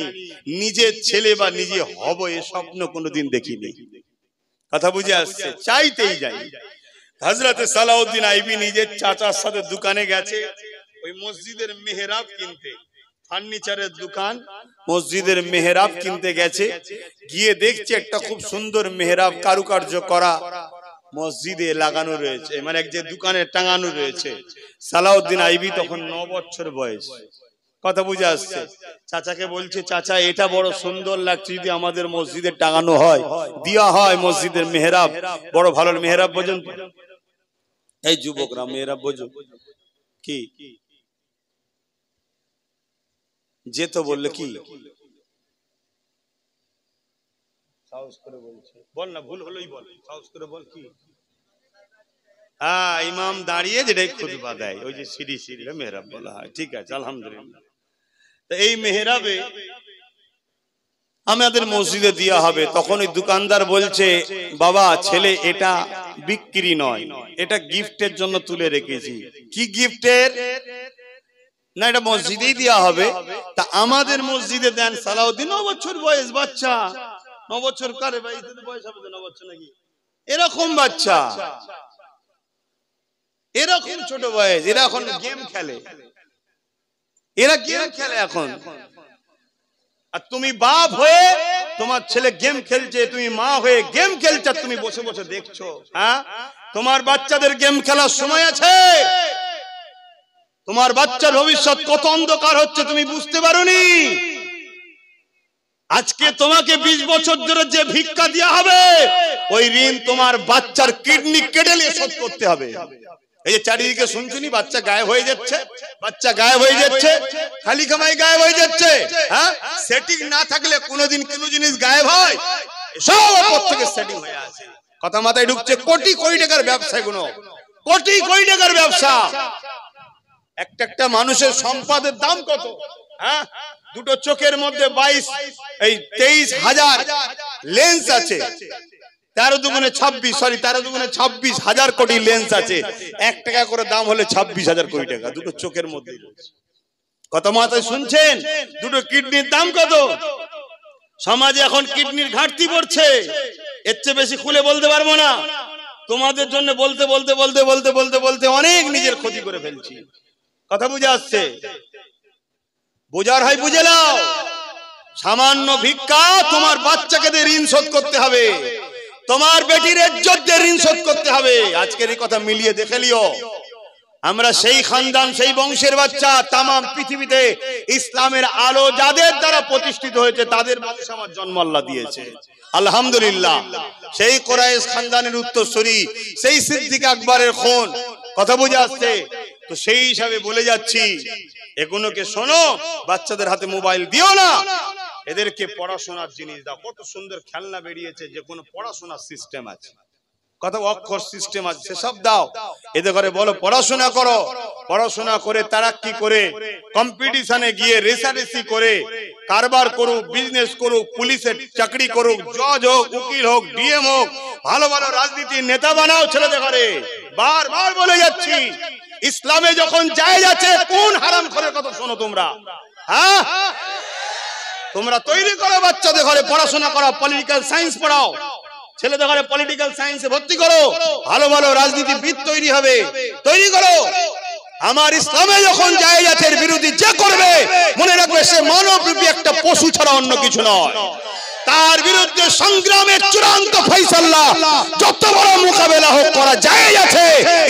নিজের ছেলে বা নিজে হব এ স্বপ্ন কোনোদিন দেখিনি কথা বুঝে আসছে চাইতেই যাই হজরতে সালাউদ্দিন আইবি নিজের চাচার সাথে দোকানে গেছে ওই মসজিদের মেহরাব কিনতে ফার্নিচারের দোকান মসজিদের মেহরাব কিনতে গেছে গিয়ে দেখছে একটা খুব সুন্দর মেহরাব কারুকার্য করা মসজিদে লাগানো রয়েছে মানে, মানে এক যে দোকানে টাঙানো রয়েছে সালাউদ্দিন আইবি তখন ন বছর বয়স কথা বুঝে আসছে চাচাকে বলছে চাচা এটা বড় সুন্দর লাগছে যদি আমাদের মসজিদে টাঙানো হয় দিয়া হয় মসজিদের মেহরাব বড় ভালো মেহরাব বোঝেন এই যুবকরা মেহরাব বোঝো কি যেত বললে কি বল না ভুল হলোই বল সাহস করে বল কি হ্যাঁ ইমাম দাঁড়িয়ে যেটাই খুদবা দেয় ওই যে সিঁড়ি সিঁড়ি মেহরাব বলা হয় ঠিক আছে আলহামদুলিল্লাহ এই মেহরাবে আমাদের মসজিদে দেওয়া হবে তখন ওই দোকানদার বলছে বাবা ছেলে এটা বিক্রি নয় এটা গিফটের জন্য তুলে রেখেছি কি গিফটের না এটা মসজিদেই দেওয়া হবে তা আমাদের মসজিদে দেন সালাউদ্দিন ন বছর বয়স বাচ্চা ন বছর কারে ভাই বয়স হবে তো বছর নাকি এরকম বাচ্চা এরকম ছোট বয়স এরা এখন গেম খেলে এরা গেম খেলে এখন আর তুমি বাপ হয়ে তোমার ছেলে গেম খেলছে তুমি মা হয়ে গেম খেলছে তুমি বসে বসে দেখছো হ্যাঁ তোমার বাচ্চাদের গেম খেলার সময় আছে তোমার বাচ্চার ভবিষ্যৎ কত অন্ধকার হচ্ছে তুমি বুঝতে পারোনি আজকে তোমাকে বিশ বছর ধরে যে ভিক্ষা দিয়া হবে ওই ঋণ তোমার বাচ্চার কিডনি কেটে নিয়ে শোধ করতে হবে এই যে চারিদিকে শুনছুনি বাচ্চা গায়েব হয়ে যাচ্ছে বাচ্চা গায়েব হয়ে যাচ্ছে খালি খামাই গায়েব হয়ে যাচ্ছে হ্যাঁ সেটিং না থাকলে কোনোদিন কোন জিনিস গায়েব হয় সব ওপর থেকে সেটিং হয়ে আছে কথা মাথায় ঢুকছে কোটি কোটি টাকার ব্যবসা গুলো কোটি কোটি টাকার ব্যবসা একটা একটা মানুষের সম্পদের দাম কত হ্যাঁ দুটো চোখের মধ্যে বাইশ এই তেইশ হাজার লেন্স আছে তেরো দুগুনে ছাব্বিশ সরি তেরো দুগুনে ছাব্বিশ হাজার কোটি লেন্স আছে এক টাকা করে দাম হলে ছাব্বিশ হাজার কোটি টাকা দুটো চোখের মধ্যে কত মাথায় শুনছেন দুটো কিডনির দাম কত সমাজে এখন কিডনির ঘাটতি পড়ছে এর চেয়ে বেশি খুলে বলতে পারবো না তোমাদের জন্য বলতে বলতে বলতে বলতে বলতে বলতে অনেক নিজের ক্ষতি করে ফেলছি কথা বুঝে আসছে বোঝার হয় বুঝে নাও সামান্য ভিক্ষা তোমার বাচ্চাকে দিয়ে ঋণ শোধ করতে হবে তোমার বেটির এজ্জত দিয়ে ঋণ শোধ করতে হবে আজকের এই কথা মিলিয়ে দেখে লিও আমরা সেই খানদান সেই বংশের বাচ্চা তামাম পৃথিবীতে ইসলামের আলো যাদের দ্বারা প্রতিষ্ঠিত হয়েছে তাদের বংশ আমার জন্ম আল্লাহ দিয়েছে আলহামদুলিল্লাহ সেই কোরাইশ খানদানের উত্তরসূরি সেই সিদ্দিক আকবরের খুন কথা বুঝে আসছে তো সেই হিসাবে বলে যাচ্ছি এগুলোকে শোনো বাচ্চাদের হাতে মোবাইল দিও না এদেরকে পড়াশোনার জিনিস দাও কত সুন্দর খেলনা বেরিয়েছে যে কোনো পড়াশোনার সিস্টেম আছে কত অক্ষর সিস্টেম আছে সেসব দাও এতে করে বলো পড়াশোনা করো পড়াশোনা করে তারা কি করে কম্পিটিশনে গিয়ে রেসারেসি করে কারবার করুক বিজনেস করুক পুলিশের চাকরি করুক জজ হোক উকিল হোক ডিএম হোক ভালো ভালো রাজনীতির নেতা বানাও ছেলেদের ঘরে বারবার বলে যাচ্ছি ইসলামে যখন যায় যাচ্ছে কোন হারাম করে কথা শোনো তোমরা হ্যাঁ তোমরা তৈরি করো বাচ্চাদের ঘরে পড়াশোনা করো পলিটিক্যাল সায়েন্স পড়াও ছেলে দোকানে পলিটিক্যাল সায়েন্সে ভর্তি করো ভালো ভালো রাজনীতিবিদ তৈরি হবে তৈরি করো আমার ইসলামে যখন জায়গাতের বিরোধী যে করবে মনে রাখবে সে মানব রূপী একটা পশু ছাড়া অন্য কিছু নয় তার বিরুদ্ধে সংগ্রামের চূড়ান্ত ফয়সাল্লাহ যত বড় মোকাবেলা হোক করা যায় আছে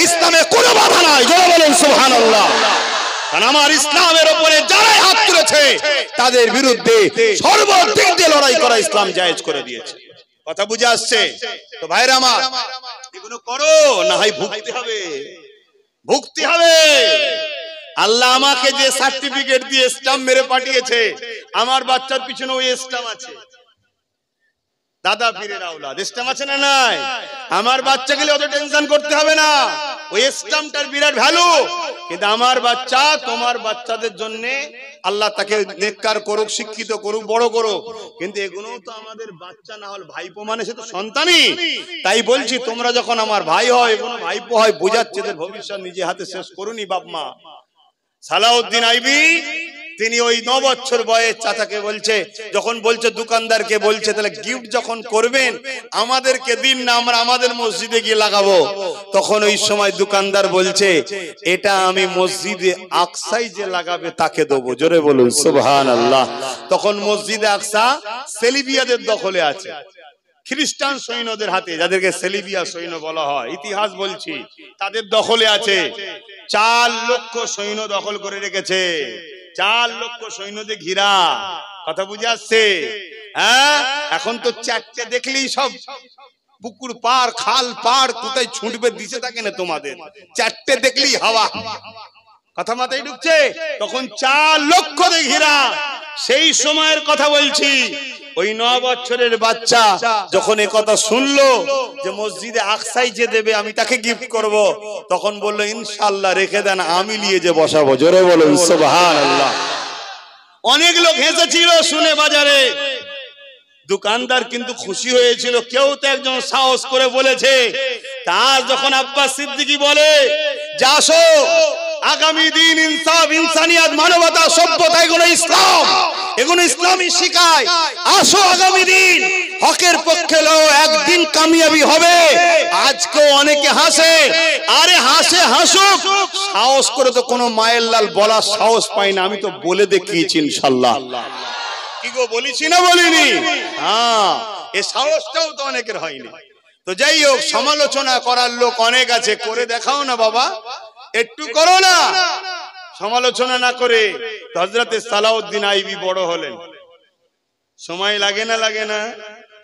ইসলামে কোনো বাধা নাই জোরে বলুন সুবহানাল্লাহ কারণ আমার ইসলামের উপরে যারাই হাত তুলেছে তাদের বিরুদ্ধে সর্বদিক দিয়ে লড়াই করা ইসলাম জায়েজ করে দিয়েছে কথা বুঝে আসছে তো ভাইরা আমার এগুলো করো না হয় ভুগতে হবে ভুগতে হবে আল্লাহ আমাকে যে সার্টিফিকেট দিয়ে স্টাম্প মেরে পাঠিয়েছে আমার বাচ্চার পিছনে ওই স্টাম্প আছে দাদা ফিরে রাউলা স্টাম্প আছে না নাই আমার বাচ্চাকে অত টেনশন করতে হবে না ওই ইসলামটার বিরাট ভ্যালু কিন্তু আমার বাচ্চা তোমার বাচ্চাদের জন্য আল্লাহ তাকে নেককার করুক শিক্ষিত করুক বড় করুক কিন্তু এগুলো তো আমাদের বাচ্চা না হল ভাইপো মানে সে তো সন্তানই তাই বলছি তোমরা যখন আমার ভাই হয় এগুলো ভাইপো হয় বোঝাচ্ছে ভবিষ্যৎ নিজে হাতে শেষ করুনি বাপমা সালাউদ্দিন আইবি তিনি ওই ন বছর বয়স চাচাকে বলছে যখন বলছে দোকানদারকে বলছে তাহলে গিফট যখন করবেন আমাদেরকে দিন না আমরা আমাদের মসজিদে গিয়ে লাগাবো তখন ওই সময় দোকানদার বলছে এটা আমি মসজিদে আকসাই যে লাগাবে তাকে দেবো জোরে বলুন সুবহান আল্লাহ তখন মসজিদে আকসা সেলিবিয়াদের দখলে আছে খ্রিস্টান সৈন্যদের হাতে যাদেরকে সেলিবিয়া সৈন্য বলা হয় ইতিহাস বলছি তাদের দখলে আছে চার লক্ষ সৈন্য দখল করে রেখেছে চার লক্ষ সৈন্যদে ঘিরা কথা বুঝে আসছে হ্যাঁ এখন তো চারটে দেখলেই সব পুকুর পার খাল পার কোথায় ছুটবে দিছে থাকে না তোমাদের চারটে দেখলেই হাওয়া কথা মাথায় ঢুকছে তখন চার লক্ষ ঘিরা সেই সময়ের কথা বলছি ওই ন বছরের বাচ্চা যখন এ কথা শুনলো যে মসজিদে আকসাই যে দেবে আমি তাকে গিফট করব। তখন বললো ইনশাল্লাহ রেখে দেন আমি নিয়ে যে বসাবো জোরে বলো আল্লাহ অনেক লোক হেসেছিল শুনে বাজারে দোকানদার কিন্তু খুশি হয়েছিল কেউ তো একজন সাহস করে বলেছে তার যখন আব্বাস সিদ্দিকি বলে যাসো আগামী দিন ইনসাফ ইনসানিয়াত মানবতা সভ্যতা এগুলো ইসলাম এগুলো ইসলামী শিকায় আসো আগামী দিন হকের পক্ষে লো একদিন কামিয়াবি হবে আজকে অনেকে হাসে আরে হাসে হাসুক সাহস করে তো কোনো মায়ের লাল বলার সাহস পাই না আমি তো বলে দেখিয়েছি ইনশাল্লাহ কি গো বলিছি না বলিনি হ্যাঁ এ সাহসটাও তো অনেকের হয়নি তো যাই হোক সমালোচনা করার লোক অনেক আছে করে দেখাও না বাবা একটু করো না সমালোচনা না করে হজরতে সালাউদ্দিন আইবি বড় হলেন সময় লাগে না লাগে না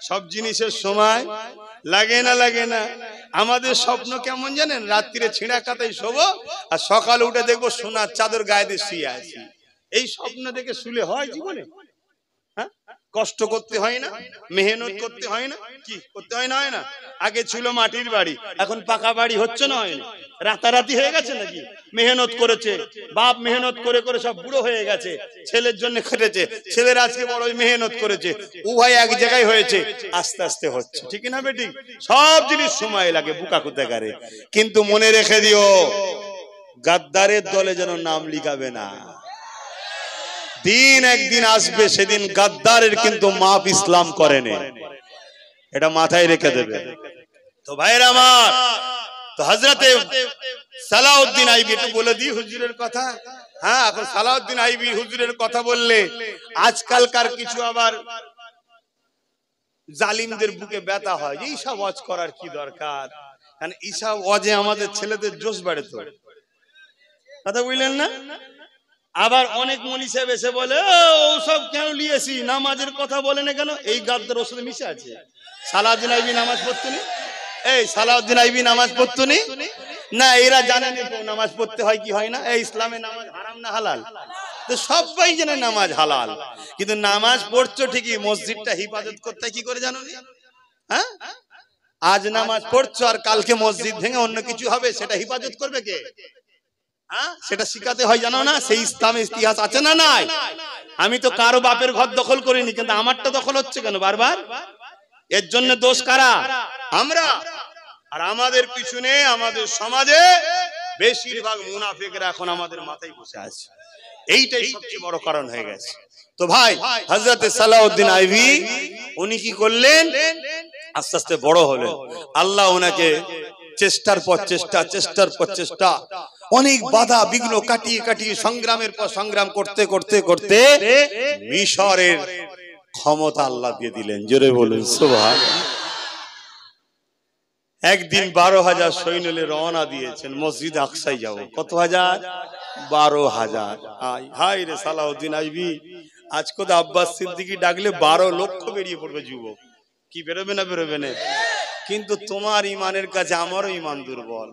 সব জিনিসের সময় লাগে না লাগে না আমাদের স্বপ্ন কেমন জানেন রাত্রিরে ছিঁড়া কাতাই শোব আর সকালে উঠে দেখবো সোনার চাদর গায়ে দিয়ে শুয়ে আছি এই স্বপ্ন দেখে শুলে হয় জীবনে কষ্ট করতে হয় না মেহনত করতে হয় না কি করতে হয় না হয় না আগে ছিল মাটির বাড়ি এখন পাকা বাড়ি হচ্ছে না হয় না রাতারাতি হয়ে গেছে নাকি মেহনত করেছে বাপ মেহনত করে করে সব বুড়ো হয়ে গেছে ছেলের জন্য খেটেছে ছেলের আজকে বড় মেহনত করেছে উভয় এক জায়গায় হয়েছে আস্তে আস্তে হচ্ছে ঠিক না বেটি সব জিনিস সময় লাগে বুকা কারে কিন্তু মনে রেখে দিও গাদ্দারের দলে যেন নাম লিখাবে না দিন একদিন আসবে সেদিন গাদ্দারের কিন্তু মাপ ইসলাম করেনি এটা মাথায় রেখে দেবে তো ভাইরা আমার তো হজরতে সালাউদ্দিন আইবি একটু বলে দি হুজুরের কথা হ্যাঁ এখন সালাউদ্দিন আইবি হুজুরের কথা বললে আজকালকার কিছু আবার জালিমদের বুকে ব্যথা হয় সব অজ করার কি দরকার কারণ এইসব অজে আমাদের ছেলেদের জোশ বাড়ে তো কথা বুঝলেন না আবার অনেক মনি সাহেব এসে বলে সব কেন নিয়েছি নামাজের কথা বলে না কেন এই গাদ্দার ওষুধ মিশে আছে সালাউদ্দিন আইবি নামাজ পড়তুনি এই সালাউদ্দিন আইবি নামাজ পড়তুনি না এরা জানে না নামাজ পড়তে হয় কি হয় না এই ইসলামে নামাজ হারাম না হালাল তো সবাই জানে নামাজ হালাল কিন্তু নামাজ পড়ছো ঠিকই মসজিদটা হিফাজত করতে কি করে জানো হ্যাঁ আজ নামাজ পড়ছো আর কালকে মসজিদ ভেঙে অন্য কিছু হবে সেটা হিফাজত করবে কে সেটা শিখাতে হয় জানো না সেই ইসলামের ইতিহাস আছে না নাই আমি তো কারো বাপের ঘর দখল করিনি কিন্তু আমারটা দখল হচ্ছে কেন বারবার এর জন্য দোষ কারা আমরা আর আমাদের পিছনে আমাদের সমাজে বেশিরভাগ মুনাফিকরা এখন আমাদের মাথায় বসে আছে এইটাই সবচেয়ে বড় কারণ হয়ে গেছে তো ভাই হজরত সালাউদ্দিন আইভি উনি কি করলেন আস্তে আস্তে বড় হলেন আল্লাহ ওনাকে চেষ্টার পর চেষ্টা চেষ্টার পর চেষ্টা অনেক বাধা বিঘ্ন কাটিয়ে কাটিয়ে সংগ্রামের পর সংগ্রাম করতে করতে করতে মিশরের ক্ষমতা আল্লাহ দিয়ে দিলেন জোরে বলুন সোভা একদিন বারো হাজার সৈন্যলে রওনা দিয়েছেন মসজিদ আকসাই যাব কত হাজার বারো হাজার হাই রে সালাউদ্দিন আইবি আজ কত আব্বাস সিদ্দিকি ডাকলে বারো লক্ষ বেরিয়ে পড়বে যুবক কি বেরোবে না বেরোবে না কিন্তু তোমার ইমানের কাছে আমারও ইমান দুর্বল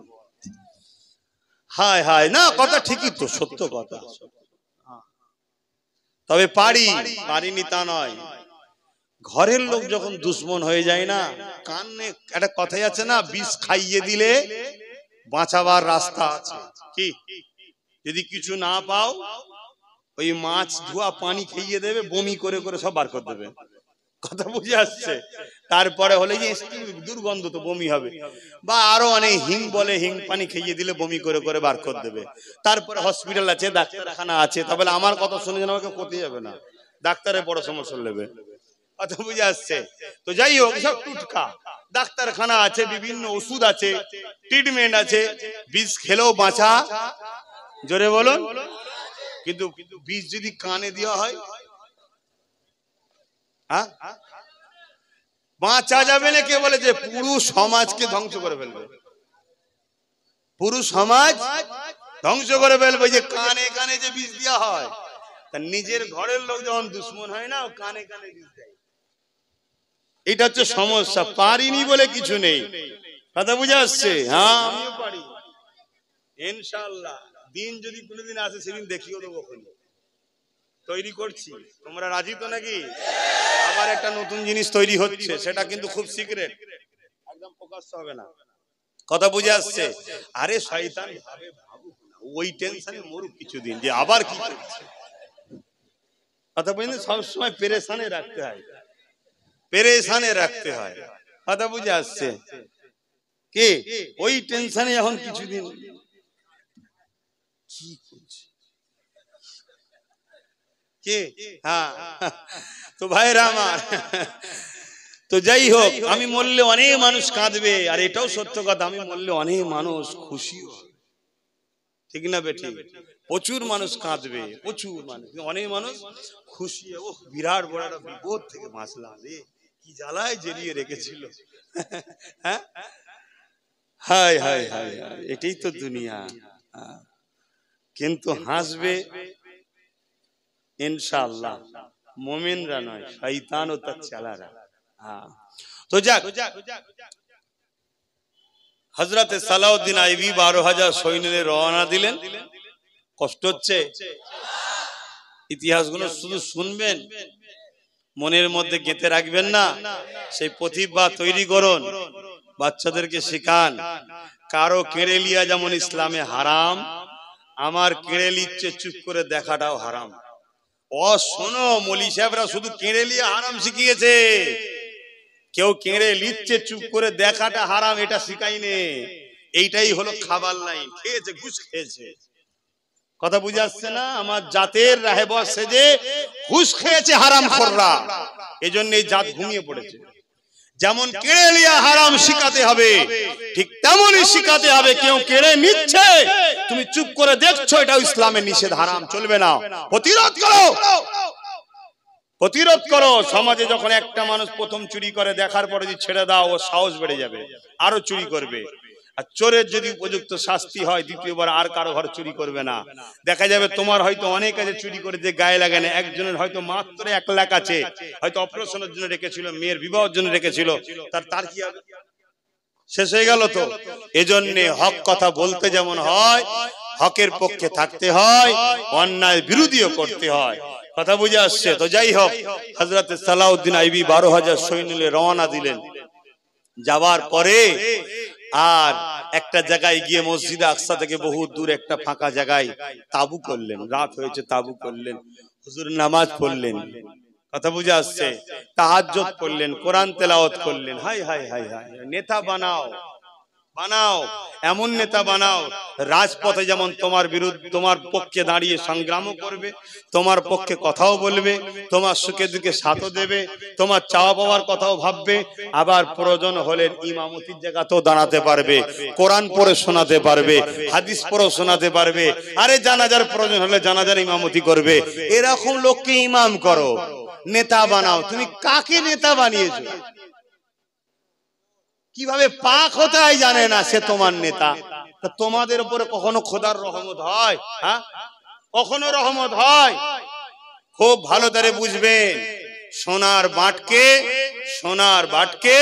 হায় হায় না কথা ঠিকই তো সত্য কথা তবে পারি পারিনি তা নয় ঘরের লোক যখন দুশ্মন হয়ে যায় না কানে একটা কথাই আছে না বিষ খাইয়ে দিলে বাঁচাবার রাস্তা আছে কি যদি কিছু না পাও ওই মাছ ধোয়া পানি খাইয়ে দেবে বমি করে করে সব বার করে দেবে কথা বুঝে আসছে তারপরে হলে যে দুর্গন্ধ তো বমি হবে বা আরো অনেক হিং বলে হিং পানি খেয়ে দিলে বমি করে করে বার করে দেবে তারপরে হসপিটাল আছে ডাক্তারখানা আছে তবে আমার কথা শুনে যেন আমাকে করতে যাবে না ডাক্তারের বড় সমস্যা নেবে কথা বুঝে আসছে তো যাই হোক সব টুটকা ডাক্তারখানা আছে বিভিন্ন ওষুধ আছে ট্রিটমেন্ট আছে বিষ খেলেও বাঁচা জোরে বলুন কিন্তু বিষ যদি কানে দেওয়া হয় হ্যাঁ? বাঁচা যাবে না কে বলে যে পুরুষ সমাজকে ধ্বংস করে ফেলবে পুরুষ সমাজ ধ্বংস করে ফেলবে যে কানে কানে যে বিষ দিয়া হয় তা নিজের ঘরের লোক যখন দুশ্মন হয় না কানে কানে বিষ দেয় এটা হচ্ছে সমস্যা পারিনি বলে কিছু নেই কথা বুঝে আসছে হ্যাঁ আমিও পারি ইনশাল্লাহ দিন যদি কোনোদিন আসে সেদিন দেখিও দেবো ওখানে তৈরি করছি তোমরা রাজি তো নাকি আবার একটা নতুন জিনিস তৈরি হচ্ছে সেটা কিন্তু খুব সিক্রেট একদম প্রকাশ্য হবে না কথা বুঝে আসছে আরে শয়তান ওই টেনশনে মরুক কিছুদিন যে আবার কি করছে কথা বুঝলেন সবসময় পেরেশানে রাখতে হয় পেরেশানে রাখতে হয় কথা বুঝে আসছে কে ওই টেনশনে এখন কিছুদিন কি করছে কে হ্যাঁ।, হ্যাঁ তো ভাইরা আমার তো যাই হোক আমি মরলে অনেক মানুষ কাঁদবে আর এটাও সত্য কথা আমি মরলে অনেক মানুষ খুশি ঠিক না বেটি প্রচুর মানুষ কাঁদবে প্রচুর মানুষ অনেক মানুষ খুশি ও বিরাট বড় একটা বিপদ থেকে বাঁচলাম রে কি জ্বালায় জেরিয়ে রেখেছিল হ্যাঁ হাই হাই হাই এটাই তো দুনিয়া কিন্তু হাসবে ইনশাআল্লাহ মুমিনরা নয় শয়তান ও তার চালারা হ্যাঁ। তো যাক হজরতে সালাউদ্দিন আইবি বারো হাজার সৈন্যদের রওনা দিলেন কষ্ট হচ্ছে ইতিহাসগুলো শুধু শুনবেন মনের মধ্যে গেঁথে রাখবেন না সেই প্রতিভা তৈরি করুন বাচ্চাদেরকে শেখান কারো কেড়ে লিয়া যেমন ইসলামে হারাম আমার কেড়ে লিচ্ছে চুপ করে দেখাটাও হারাম ও শোনো মলি সাহেবরা শুধু কেড়ে নিয়ে হারাম শিখিয়েছে কেউ কেড়ে লিচ্ছে চুপ করে দেখাটা হারাম এটা শিখাইনি এইটাই হলো খাবার লাইন খেয়েছে ঘুষ খেয়েছে কথা বুঝে আসছে না আমার জাতের রাহেবর সেজে ঘুষ খেয়েছে হারাম খররা এজন্য এই জাত ঘুমিয়ে পড়েছে যেমন কেড়ে লিয়া হারাম শিখাতে হবে ঠিক তেমনই শিখাতে হবে কেউ কেড়ে নিচ্ছে তুমি চুপ করে দেখছো এটা ইসলামের নিষেধ হারাম চলবে না প্রতিরোধ করো প্রতিরোধ করো সমাজে যখন একটা মানুষ প্রথম চুরি করে দেখার পরে যদি ছেড়ে দাও ও সাহস বেড়ে যাবে আরো চুরি করবে আর চোরের যদি উপযুক্ত শাস্তি হয় দ্বিতীয়বার আর কারো ঘর চুরি করবে না দেখা যাবে তোমার হয়তো অনেক আছে চুরি করে যে গায়ে লাগে না একজনের হয়তো মাত্র এক লাখ আছে হয়তো অপারেশনের জন্য রেখেছিল মেয়ের বিবাহের জন্য রেখেছিল তার তার কি হবে শেষ হয়ে গেল তো এজন্য হক কথা বলতে যেমন হয় হকের পক্ষে থাকতে হয় অন্যায় বিরোধীও করতে হয় কথা বুঝে আসছে তো যাই হোক হজরত সালাউদ্দিন আইবি বারো হাজার সৈন্য রওনা দিলেন যাওয়ার পরে আর একটা জায়গায় গিয়ে মসজিদে আকসা থেকে বহু দূর একটা ফাঁকা জায়গায় তাবু করলেন রাত হয়েছে তাবু করলেন হুজুর নামাজ পড়লেন কথা বুঝে আসছে তাহাজ করলেন কোরআন তেলাওয়াত করলেন হাই হাই হাই হাই নেতা বানাও বানাও এমন নেতা বানাও রাজপথে যেমন তোমার বিরুদ্ধে তোমার পক্ষে দাঁড়িয়ে সংগ্রামও করবে তোমার পক্ষে কথাও বলবে তোমার সুখে দুঃখে সাথও দেবে তোমার চাওয়া পাওয়ার কথাও ভাববে আবার প্রয়োজন হলে ইমামতির জায়গাতেও দাঁড়াতে পারবে কোরআন পরে শোনাতে পারবে হাদিস পরে শোনাতে পারবে আরে জানাজার প্রয়োজন হলে জানাজার ইমামতি করবে এরকম লোককে ইমাম করো নেতা বানাও তুমি কাকে নেতা বানিয়েছো কিভাবে পাক হতে হয় জানে না সে তোমার নেতা তোমাদের উপরে কখনো খোদার রহমত হয় হ্যাঁ কখনো রহমত হয় খুব ভালো করে বুঝবেন সোনার বাটকে সোনার বাটকে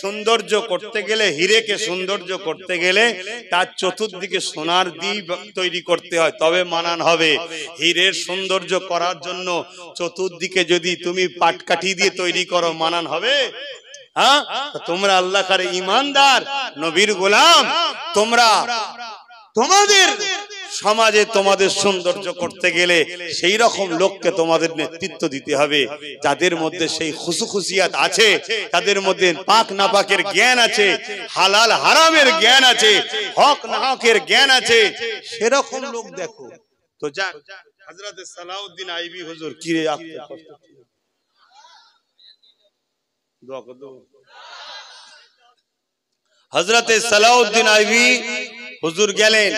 সৌন্দর্য করতে গেলে হিরেকে সৌন্দর্য করতে গেলে তার চতুর্দিকে সোনার দ্বীপ তৈরি করতে হয় তবে মানান হবে হীরের সৌন্দর্য করার জন্য চতুর্দিকে যদি তুমি পাটকাঠি দিয়ে তৈরি করো মানান হবে হ্যাঁ তোমরা আল্লাহ কারে ইমানদার নবীর গোলাম তোমরা তোমাদের সমাজে তোমাদের সৌন্দর্য করতে গেলে সেই রকম লোককে তোমাদের নেতৃত্ব দিতে হবে যাদের মধ্যে সেই খুশু খুশিয়াত আছে তাদের মধ্যে পাক নাপাকের জ্ঞান আছে হালাল হারামের জ্ঞান আছে হক নাহকের জ্ঞান আছে সেরকম লোক দেখো তো যাক হজরত সালাউদ্দিন আইবি হুজুর কিরে আসতে দোয়া হজরতে সালাউদ্দিন আইভি হুজুর গেলেন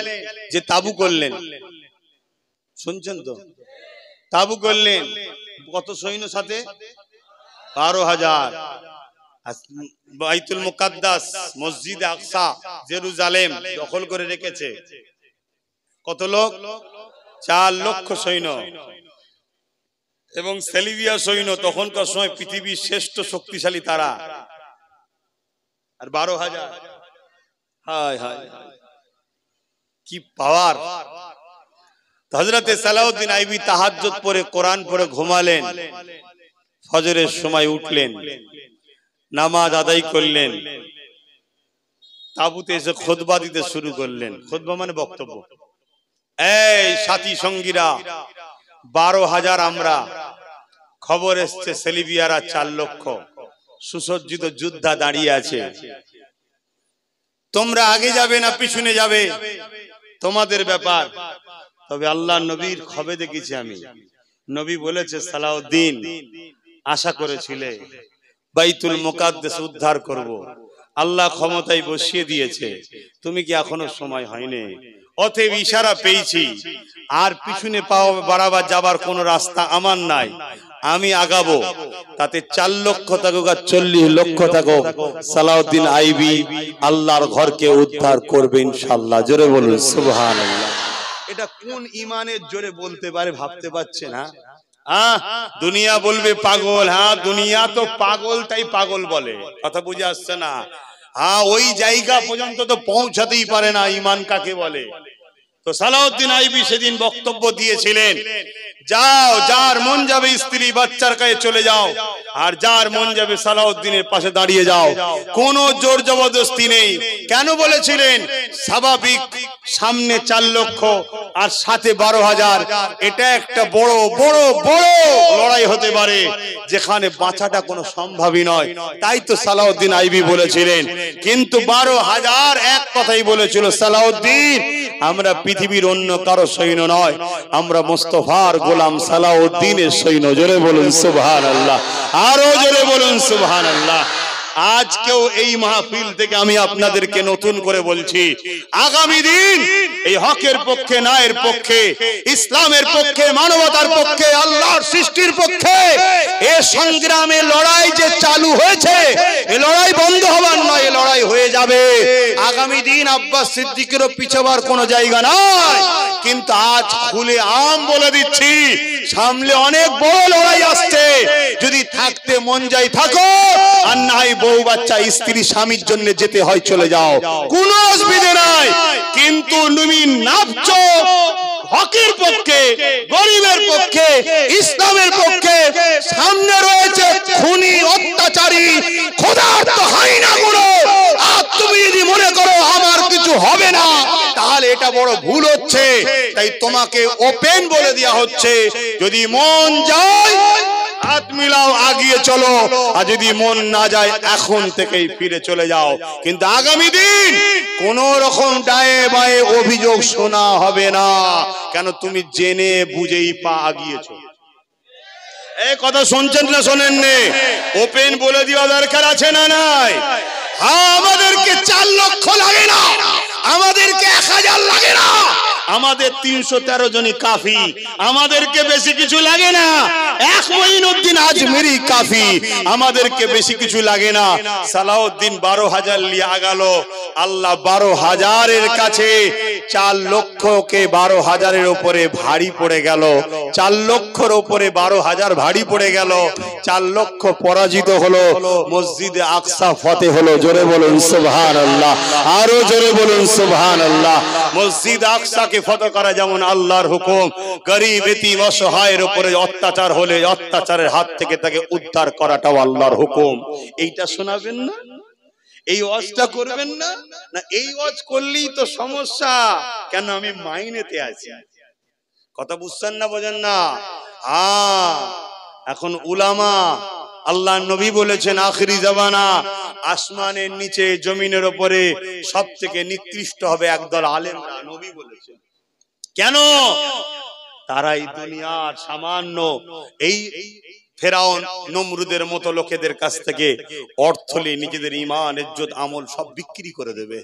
যে তাবু করলেন শুনছেন তো তাবু করলেন কত সৈন্য সাথে বারো হাজার বাইতুল মুকাদ্দাস মসজিদ আকসা জেরুজালেম দখল করে রেখেছে কত লোক চার লক্ষ সৈন্য এবং সেলিভিয়া সৈন্য তখনকার সময় পৃথিবীর শ্রেষ্ঠ শক্তিশালী তারা আর বারো হাজার হায় হায় কি পাওয়ার হজরতে সালাউদ্দিন আইবি তাহাজ্জত পরে কোরআন পরে ঘুমালেন ফজরের সময় উঠলেন নামাজ আদায় করলেন তাবুতে এসে খোদবা দিতে শুরু করলেন খোদবা মানে বক্তব্য এই সাথী সঙ্গীরা বারো হাজার আমরা খবর এসছে সেলিবিয়ারা চার লক্ষ সুসজ্জিত যোদ্ধা দাঁড়িয়ে আছে তোমরা আগে যাবে না পিছনে যাবে তোমাদের ব্যাপার তবে আল্লাহ নবীর খবে দেখেছি আমি নবী বলেছে সালাউদ্দিন আশা করেছিলে বাইতুল মোকাদ্দেস উদ্ধার করব। আল্লাহ ক্ষমতায় বসিয়ে দিয়েছে তুমি কি এখনো সময় হয়নি অতএব ইশারা পেয়েছি আর পিছনে পাওয়া বাড়াবার যাবার কোনো রাস্তা আমার নাই আমি আগাবো তাতে চার লক্ষ থাকুক আর চল্লিশ লক্ষ থাকুক সালাউদ্দিন আইবি আল্লাহর ঘরকে উদ্ধার করবে ইনশাল্লাহ জোরে বলুন সুবহান এটা কোন ইমানের জোরে বলতে পারে ভাবতে পারছে না দুনিয়া বলবে পাগল হ্যাঁ দুনিয়া তো পাগল তাই পাগল বলে কথা বুঝে আসছে না হ্যাঁ ওই জায়গা পর্যন্ত তো পৌঁছাতেই পারে না ইমান কাকে বলে তো সালাউদ্দিন আইবি সেদিন বক্তব্য দিয়েছিলেন যাও যার মন যাবে স্ত্রী বাচ্চার কাছে চলে যাও আর যার মন যাবে সালাউদ্দিনের পাশে দাঁড়িয়ে যাও কোন জোর জবরদস্তি নেই কেন বলেছিলেন স্বাভাবিক সামনে চার লক্ষ আর সাথে বারো হাজার এটা একটা বড় বড় বড় লড়াই হতে পারে যেখানে বাঁচাটা কোনো সম্ভবই নয় তাই তো সালাউদ্দিন আইবি বলেছিলেন কিন্তু বারো হাজার এক কথাই বলেছিল সালাউদ্দিন আমরা পৃথিবীর অন্য কারো সৈন্য নয় আমরা মোস্তফার গোলাম সালাউদ্দিনের সৈন্য জোরে বলুন সুবহান আল্লাহ আরো জোরে বলুন সুবহান আল্লাহ আজকেও এই মাহফিল থেকে আমি আপনাদেরকে নতুন করে বলছি আগামী দিন এই হকের পক্ষে নায়ের পক্ষে ইসলামের পক্ষে মানবতার পক্ষে আল্লাহর সৃষ্টির পক্ষে এ সংগ্রামে লড়াই যে চালু হয়েছে এ লড়াই বন্ধ হবার নয় এ লড়াই হয়ে যাবে আগামী দিন আব্বাস সিদ্দিকেরও পিছাবার কোনো জায়গা নয় কিন্তু আজ খুলে আম বলে দিচ্ছি সামনে অনেক বড় লড়াই আসছে যদি থাকতে মন যাই থাকো আর নাই বউ বাচ্চা স্ত্রী স্বামীর জন্য যেতে হয় চলে যাও কোন অসুবিধে নাই কিন্তু তুমি নাপছ হকের পক্ষে গরিবের পক্ষে ইসলামের পক্ষে সামনে রয়েছে খুনি অত্যাচারী ক্ষুধার্ত হয় না গুলো আর তুমি যদি মনে করো আমার কিছু হবে না এটা বড় ভুল হচ্ছে তাই তোমাকে ওপেন বলে দেওয়া হচ্ছে যদি মন যায় হাত মিলাও আগিয়ে চলো আর যদি মন না যায় এখন থেকেই ফিরে চলে যাও কিন্তু আগামী দিন কোন রকম ডায়ে বায়ে অভিযোগ শোনা হবে না কেন তুমি জেনে বুঝেই পা আগিয়েছো এই কথা শুনছেন না শোনেন নে ওপেন বলে দেওয়া দরকার আছে না নাই হ্যাঁ আমাদেরকে চার লক্ষ লাগে না আমাদেরকে এক হাজার লাগে না আমাদের তিনশো তেরো জনই কাফি আমাদেরকে বেশি কিছু লাগে না এক মহিনুদ্দিন আজমেরি কাফি আমাদেরকে বেশি কিছু লাগে না সালাউদ্দিন বারো হাজার লিয়া গেল আল্লাহ বারো হাজারের কাছে চার লক্ষকে বারো হাজারের ওপরে ভারী পড়ে গেল চার লক্ষর ওপরে বারো হাজার ভারী পড়ে গেল চার লক্ষ পরাজিত হলো মসজিদে আকসা ফতে হলো জোরে বলুন সুবহান আল্লাহ আরো জোরে বলুন সুবহান আল্লাহ মসজিদ আকসাকে তাকে ফতো করা যেমন আল্লাহর হুকুম গরিব এতিম অসহায়ের উপরে অত্যাচার হলে অত্যাচারের হাত থেকে তাকে উদ্ধার করাটাও আল্লাহর হুকুম এইটা শোনাবেন না এই ওয়াজটা করবেন না না এই ওয়াজ করলেই তো সমস্যা কেন আমি মাইনেতে আছি কথা বুঝছেন না বোঝেন না হ্যাঁ এখন উলামা আল্লাহ নবী বলেছেন আখরি জামানা আসমানের নিচে জমিনের উপরে সব থেকে নিকৃষ্ট হবে একদল আলেমরা নবী বলেছেন কেন তারাই দুনিয়ার সামান্য এই ফেরাউন নমরুদের মতো লোকেদের কাছ থেকে অর্থ নিয়ে নিজেদের ইমান ইজ্জত আমল সব বিক্রি করে দেবে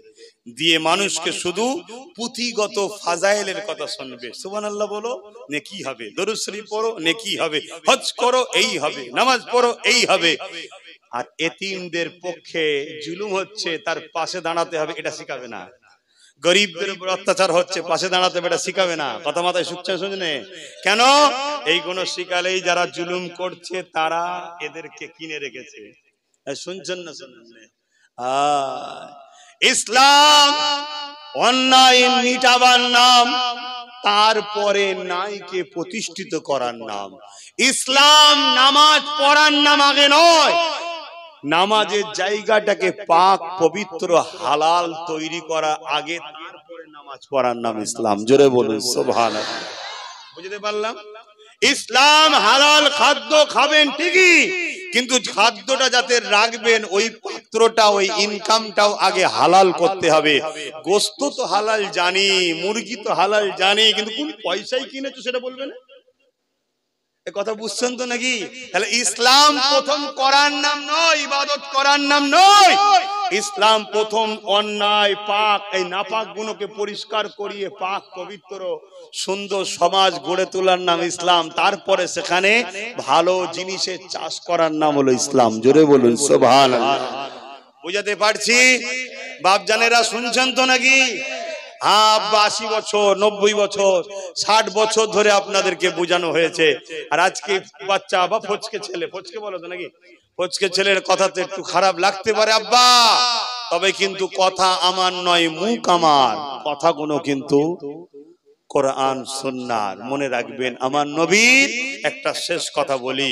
দিয়ে মানুষকে শুধু পুঁথিগত ফাজাইলের কথা শুনবে সুবান আল্লাহ বলো নেকি হবে দরুশ্রী পড়ো নেকি হবে হজ করো এই হবে নামাজ পড়ো এই হবে আর এতিমদের পক্ষে জুলুম হচ্ছে তার পাশে দাঁড়াতে হবে এটা শিখাবে না গরিবদের উপর অত্যাচার হচ্ছে পাশে দাঁড়াতে বেটা শিখাবে না কথা মাথায় শুকছেন শুনে কেন এই কোন শিকালেই যারা জুলুম করছে তারা এদেরকে কিনে রেখেছে শুনছেন না শুনছেন ইসলাম অন্যায় মিটাবার নাম তারপরে নাইকে প্রতিষ্ঠিত করার নাম ইসলাম নামাজ পড়ার নাম আগে নয় নামাজের জায়গাটাকে পাক পবিত্র হালাল তৈরি করা আগে তারপরে নামাজ পড়ার নাম ইসলাম জোরে বলুন সোভান বুঝতে পারলাম ইসলাম হালাল খাদ্য খাবেন ঠিকই কিন্তু খাদ্যটা যাতে রাখবেন ওই পাত্রটা ওই ইনকামটাও আগে হালাল করতে হবে গোস্ত তো হালাল জানি মুরগি তো হালাল জানি কিন্তু কোন পয়সাই কিনেছো সেটা বলবে না কথা বুঝছেন তো নাকি তাহলে ইসলাম প্রথম করার নাম নয় ইবাদত করার নাম নয় ইসলাম প্রথম অন্যায় পাক এই নাপাক গুণকে পরিষ্কার করিয়ে পাক পবিত্র সুন্দর সমাজ গড়ে তোলার নাম ইসলাম তারপরে সেখানে ভালো জিনিসের চাষ করার নাম হলো ইসলাম জোরে বলুন সোভান বুঝাতে পারছি বাপজানেরা শুনছেন তো নাকি আশি বছর নব্বই বছর ষাট বছর ধরে আপনাদেরকে বোঝানো হয়েছে আর আজকে বাচ্চা ফচকে ছেলে ফচকে বলো তো নাকি ফচকে ছেলের কথাতে একটু খারাপ লাগতে পারে আব্বা তবে কিন্তু কথা আমার নয় মুখ আমার কথা কোনো কিন্তু কোরআন সন্ন্যার মনে রাখবেন আমার নবীর একটা শেষ কথা বলি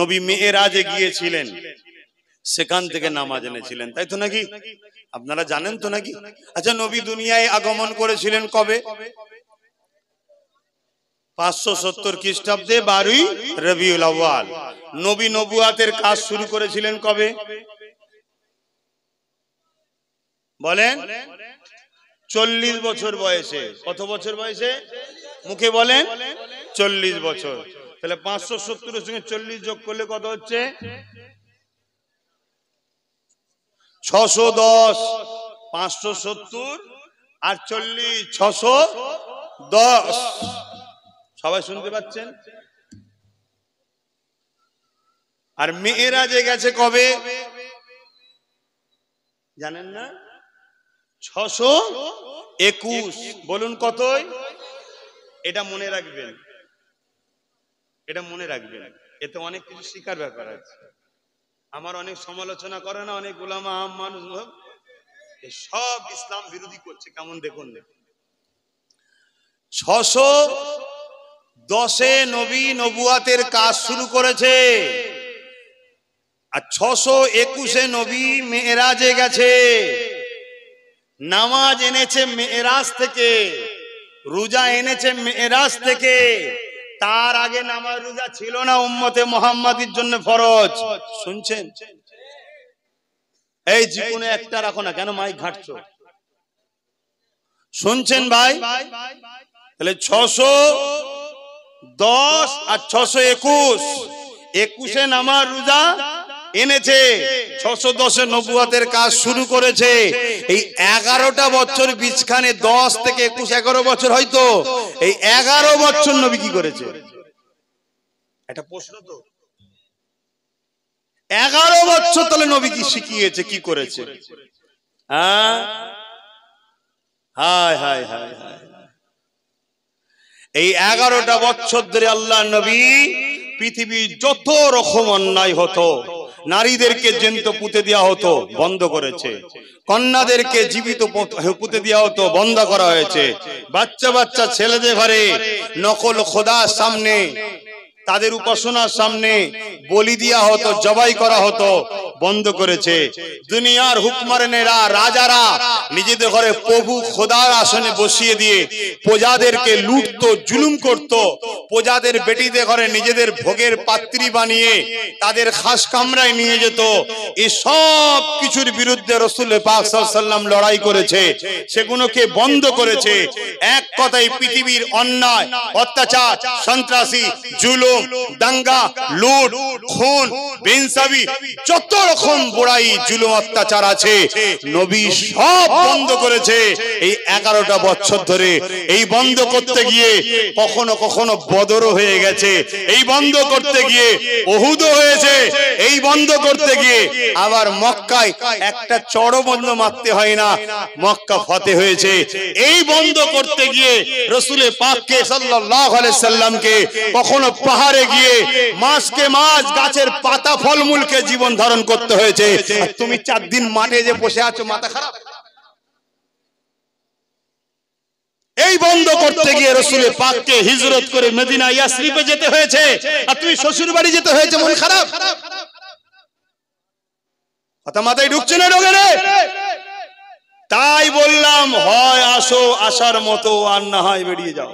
নবী মেয়েরাজে গিয়েছিলেন সেখান থেকে নামাজ এনেছিলেন তাই তো নাকি আপনারা জানেন তো নাকি আচ্ছা নবী দুনিয়ায় আগমন করেছিলেন কবে পাঁচশো সত্তর খ্রিস্টাব্দে বারুই রবিউল আওয়াল নবী নবুয়াতের কাজ শুরু করেছিলেন কবে বলেন চল্লিশ বছর বয়সে কত বছর বয়সে মুখে বলেন চল্লিশ বছর তাহলে পাঁচশো সত্তরের সঙ্গে চল্লিশ যোগ করলে কত হচ্ছে ছশো দশ পাঁচশো সত্তর আটচল্লিশ ছশো দশ সবাই শুনতে পাচ্ছেন আর মেয়েরা যে গেছে কবে জানেন না ছশো একুশ বলুন কতই এটা মনে রাখবেন এটা মনে রাখবেন এতে অনেক কিছু শিকার ব্যাপার আছে আমার অনেক সমালোচনা করে না অনেক গোলামা আম মানুষ সব ইসলাম বিরোধী করছে কেমন দেখুন ছশো দশে নবী নবুয়াতের কাজ শুরু করেছে আর ছশো একুশে নবী মেয়েরাজে গেছে নামাজ এনেছে মেয়েরাজ থেকে রোজা এনেছে মেয়েরাজ থেকে তার আগে নামাজ রোজা ছিল না উম্মতে মোহাম্মদের জন্য ফরজ শুনছেন এই জীবনে একটা রাখো না কেন মাইক ঘাটছ শুনছেন ভাই তাহলে ছশো দশ আর ছশো একুশ একুশে নামাজ রোজা এনেছে ছশো দশে নবুয়াদের কাজ শুরু করেছে এই এগারোটা বছর বিছখানে দশ থেকে একুশ এগারো বছর হয়তো এই এগারো বছর নবী কি করেছে এটা প্রশ্ন তো এগারো বছর তাহলে নবী কি শিখিয়েছে কি করেছে হ্যাঁ হায় হায় হায় হায় এই এগারোটা বছর ধরে আল্লাহ নবী পৃথিবীর যত রকম অন্যায় হতো নারীদেরকে জেন্ত পুঁতে দেওয়া হতো বন্ধ করেছে কন্যাদেরকে জীবিত পুঁতে দেওয়া হতো বন্ধ করা হয়েছে বাচ্চা বাচ্চা ছেলেদের ঘরে নকল খোদার সামনে তাদের উপাসনার সামনে বলি দিয়া হতো জবাই করা হতো বন্ধ করেছে দুনিয়ার হুকমারেনেরা রাজারা নিজেদের ঘরে প্রভু খোদার আসনে বসিয়ে দিয়ে প্রজাদেরকে লুটত জুলুম করত প্রজাদের বেটিদের ঘরে নিজেদের ভোগের পাত্রী বানিয়ে তাদের খাস কামরায় নিয়ে যেত এই সব কিছুর বিরুদ্ধে রসুল পাকসাল্লাম লড়াই করেছে সেগুলোকে বন্ধ করেছে এক কথায় পৃথিবীর অন্যায় অত্যাচার সন্ত্রাসী জুলো দাঙ্গা লুট খুন যত রকম বোড়াই জুলুম অত্যাচার আছে নবী সব বন্ধ করেছে এই এগারোটা বছর ধরে এই বন্ধ করতে গিয়ে কখনো কখনো বদরও হয়ে গেছে এই বন্ধ করতে গিয়ে অহুদ হয়েছে এই বন্ধ করতে গিয়ে আবার মক্কায় একটা চড় বন্ধ মারতে হয় না মক্কা ফতে হয়েছে এই বন্ধ করতে গিয়ে রসুলে পাককে সাল্লাহ সাল্লামকে কখনো পাহাড় পাহাড়ে গিয়ে মাসকে মাস গাছের পাতা ফলমূলকে জীবন ধারণ করতে হয়েছে তুমি চার দিন মাঠে যে বসে আছো মাথা খারাপ এই বন্ধ করতে গিয়ে রসুলের পাককে হিজরত করে মেদিনা ইয়াসরিফে যেতে হয়েছে আর তুমি শ্বশুর বাড়ি যেতে হয়েছে মন খারাপ কথা মাথায় ঢুকছে না ঢোকে তাই বললাম হয় আসো আসার মতো আর না হয় বেরিয়ে যাও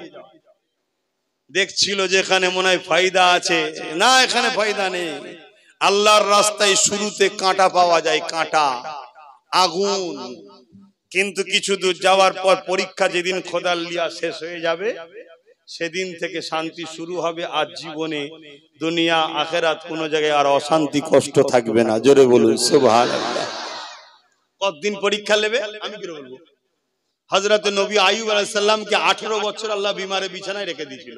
দেখছিল যে এখানে মনে হয় ফায়দা আছে না এখানে ফায়দা নেই আল্লাহর রাস্তায় শুরুতে কাঁটা পাওয়া যায় কাঁটা আগুন কিন্তু কিছু দূর যাওয়ার পর পরীক্ষা যেদিন খোদার লিয়া শেষ হয়ে যাবে সেদিন থেকে শান্তি শুরু হবে আর জীবনে দুনিয়া আখেরাত কোনো জায়গায় আর অশান্তি কষ্ট থাকবে না জোরে বলুন সুভাল কতদিন পরীক্ষা নেবে আমি কি বলবো হজরত নবী আয়ুব আলাইসাল্লামকে আঠেরো বছর আল্লাহ বিমারে বিছানায় রেখে দিয়েছিল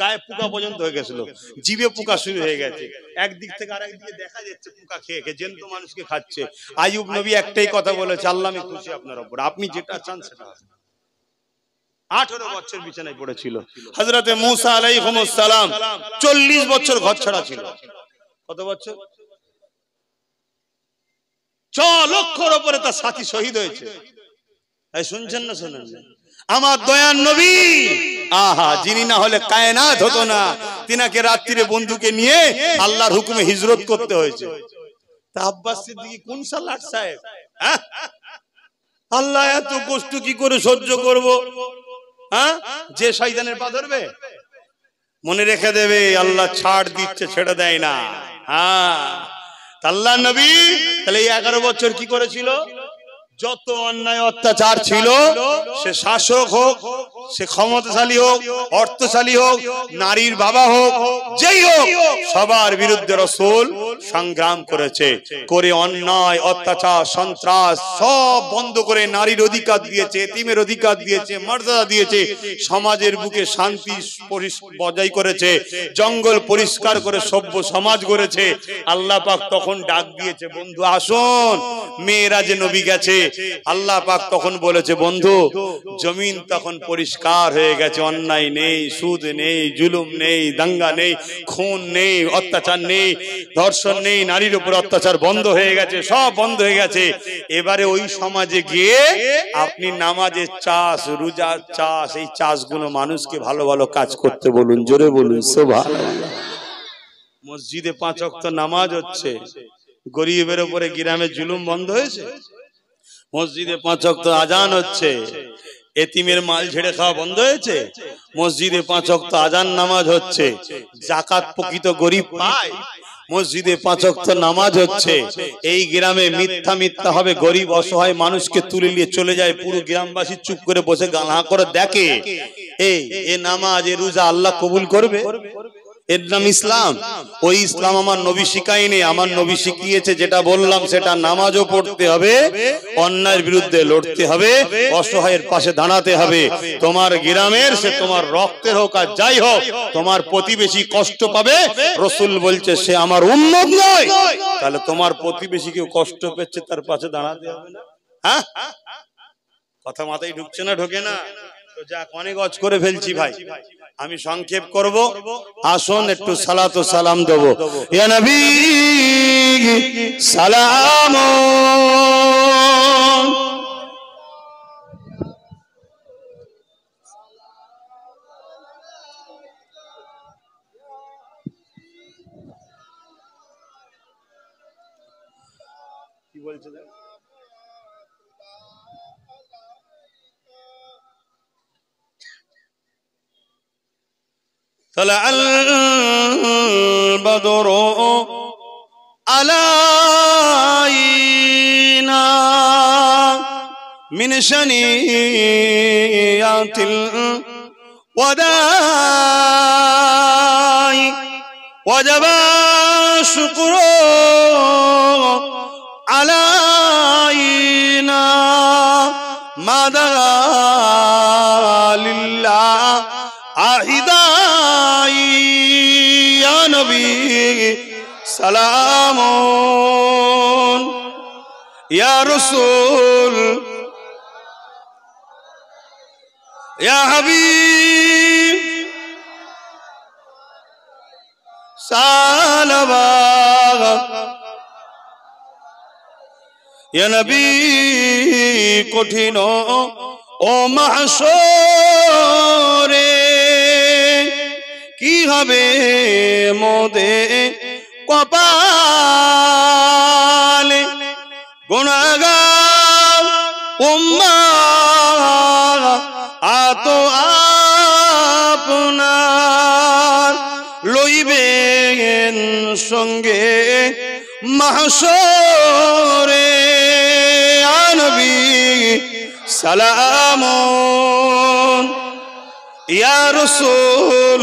গায়ে পোকা পর্যন্ত হয়ে গেছিল জীবে পোকা শুরু হয়ে গেছে একদিক থেকে আর একদিকে দেখা যাচ্ছে পোকা খেয়ে খেয়ে জেল তো মানুষকে খাচ্ছে আয়ুব নবী একটাই কথা বলেছে আল্লাহ আমি খুশি আপনার ওপর আপনি যেটা চান সেটা শুনছেন না শোনেন না আমার দয়ার নবী আহা যিনি না হলে কায়নাত হতো না তিনাকে রাত্রিরে বন্ধুকে নিয়ে আল্লাহর হুকুমে হিজরত করতে হয়েছে তা আব্বাস সিদ্দিকি কোন সাল্লাট সাহেব হ্যাঁ? আল্লাহ এত কষ্ট কি করে সহ্য করব হ্যাঁ যে শয়তানের পা ধরবে মনে রেখে দেবে আল্লাহ ছাড় দিচ্ছে ছেড়ে দেয় না হ্যাঁ আল্লাহ নবী তাহলে এই এগারো বছর কি করেছিল যত অন্যায় অত্যাচার ছিল সে শাসক হোক সে ক্ষমতাশালী হোক অর্থশালী হোক নারীর বাবা হোক যেই হোক সবার বিরুদ্ধে রসুল সংগ্রাম করেছে করে অন্যায় অত্যাচার সন্ত্রাস সব বন্ধ করে নারীর অধিকার দিয়েছে তিমের অধিকার দিয়েছে মর্যাদা দিয়েছে সমাজের বুকে শান্তি বজায় করেছে জঙ্গল পরিষ্কার করে সভ্য সমাজ করেছে আল্লাহ পাক তখন ডাক দিয়েছে বন্ধু আসুন মেয়েরা যে নবী গেছে আল্লাহ পাক তখন বলেছে বন্ধু জমিন তখন পরিষ্কার হয়ে গেছে অন্যায় নেই সুদ নেই জুলুম নেই দাঙ্গা নেই খুন নেই অত্যাচার নেই ধর্ষণ নেই নারীর উপর অত্যাচার বন্ধ হয়ে গেছে সব বন্ধ হয়ে গেছে এবারে ওই সমাজে গিয়ে আপনি নামাজের চাষ রোজার চাষ এই চাষগুলো মানুষকে ভালো ভালো কাজ করতে বলুন জোরে বলুন শোভা মসজিদে পাঁচ অক্ত নামাজ হচ্ছে গরিবের উপরে গ্রামে জুলুম বন্ধ হয়েছে মসজিদে পাঁচ অক্ত আজান হচ্ছে এতিমের মাল ঝেড়ে খাওয়া বন্ধ হয়েছে মসজিদে পাঁচ অক্ত আজান নামাজ হচ্ছে জাকাত প্রকৃত গরিব পায় মসজিদে অক্ত নামাজ হচ্ছে এই গ্রামে মিথ্যা মিথ্যা হবে গরিব অসহায় মানুষকে তুলে নিয়ে চলে যায় পুরো গ্রামবাসী চুপ করে বসে গান করে দেখে এই এ নামাজ এ রোজা আল্লাহ কবুল করবে এর নাম ইসলাম ওই ইসলাম আমার নবী শিখায়নি আমার নবী শিখিয়েছে যেটা বললাম সেটা নামাজও পড়তে হবে অন্যায়ের বিরুদ্ধে লড়তে হবে অসহায়ের পাশে দাঁড়াতে হবে তোমার গ্রামের সে তোমার রক্তের হোক আর যাই হোক তোমার প্রতিবেশী কষ্ট পাবে রসুল বলছে সে আমার উন্নত নয় তাহলে তোমার প্রতিবেশী কেউ কষ্ট পেচ্ছে তার পাশে দাঁড়াতে হবে না হ্যাঁ কথা মাথায় ঢুকছে না ঢোকে না তো যাক অনেক অজ করে ফেলছি ভাই আমি সংক্ষেপ করব আসুন একটু সালাত সালাম দেব সালাম طلع البدر علينا من شنيات الوداع وجب شكره سلام يا رسول يا حبيب سالوا يا نبي কঠিন ও মাহশরে কি হবে মোদের কপালে গুণগা উম্মা আত আপনার লইবেন সঙ্গে মাহসরে আনবি সালাম ইয়ার রসুল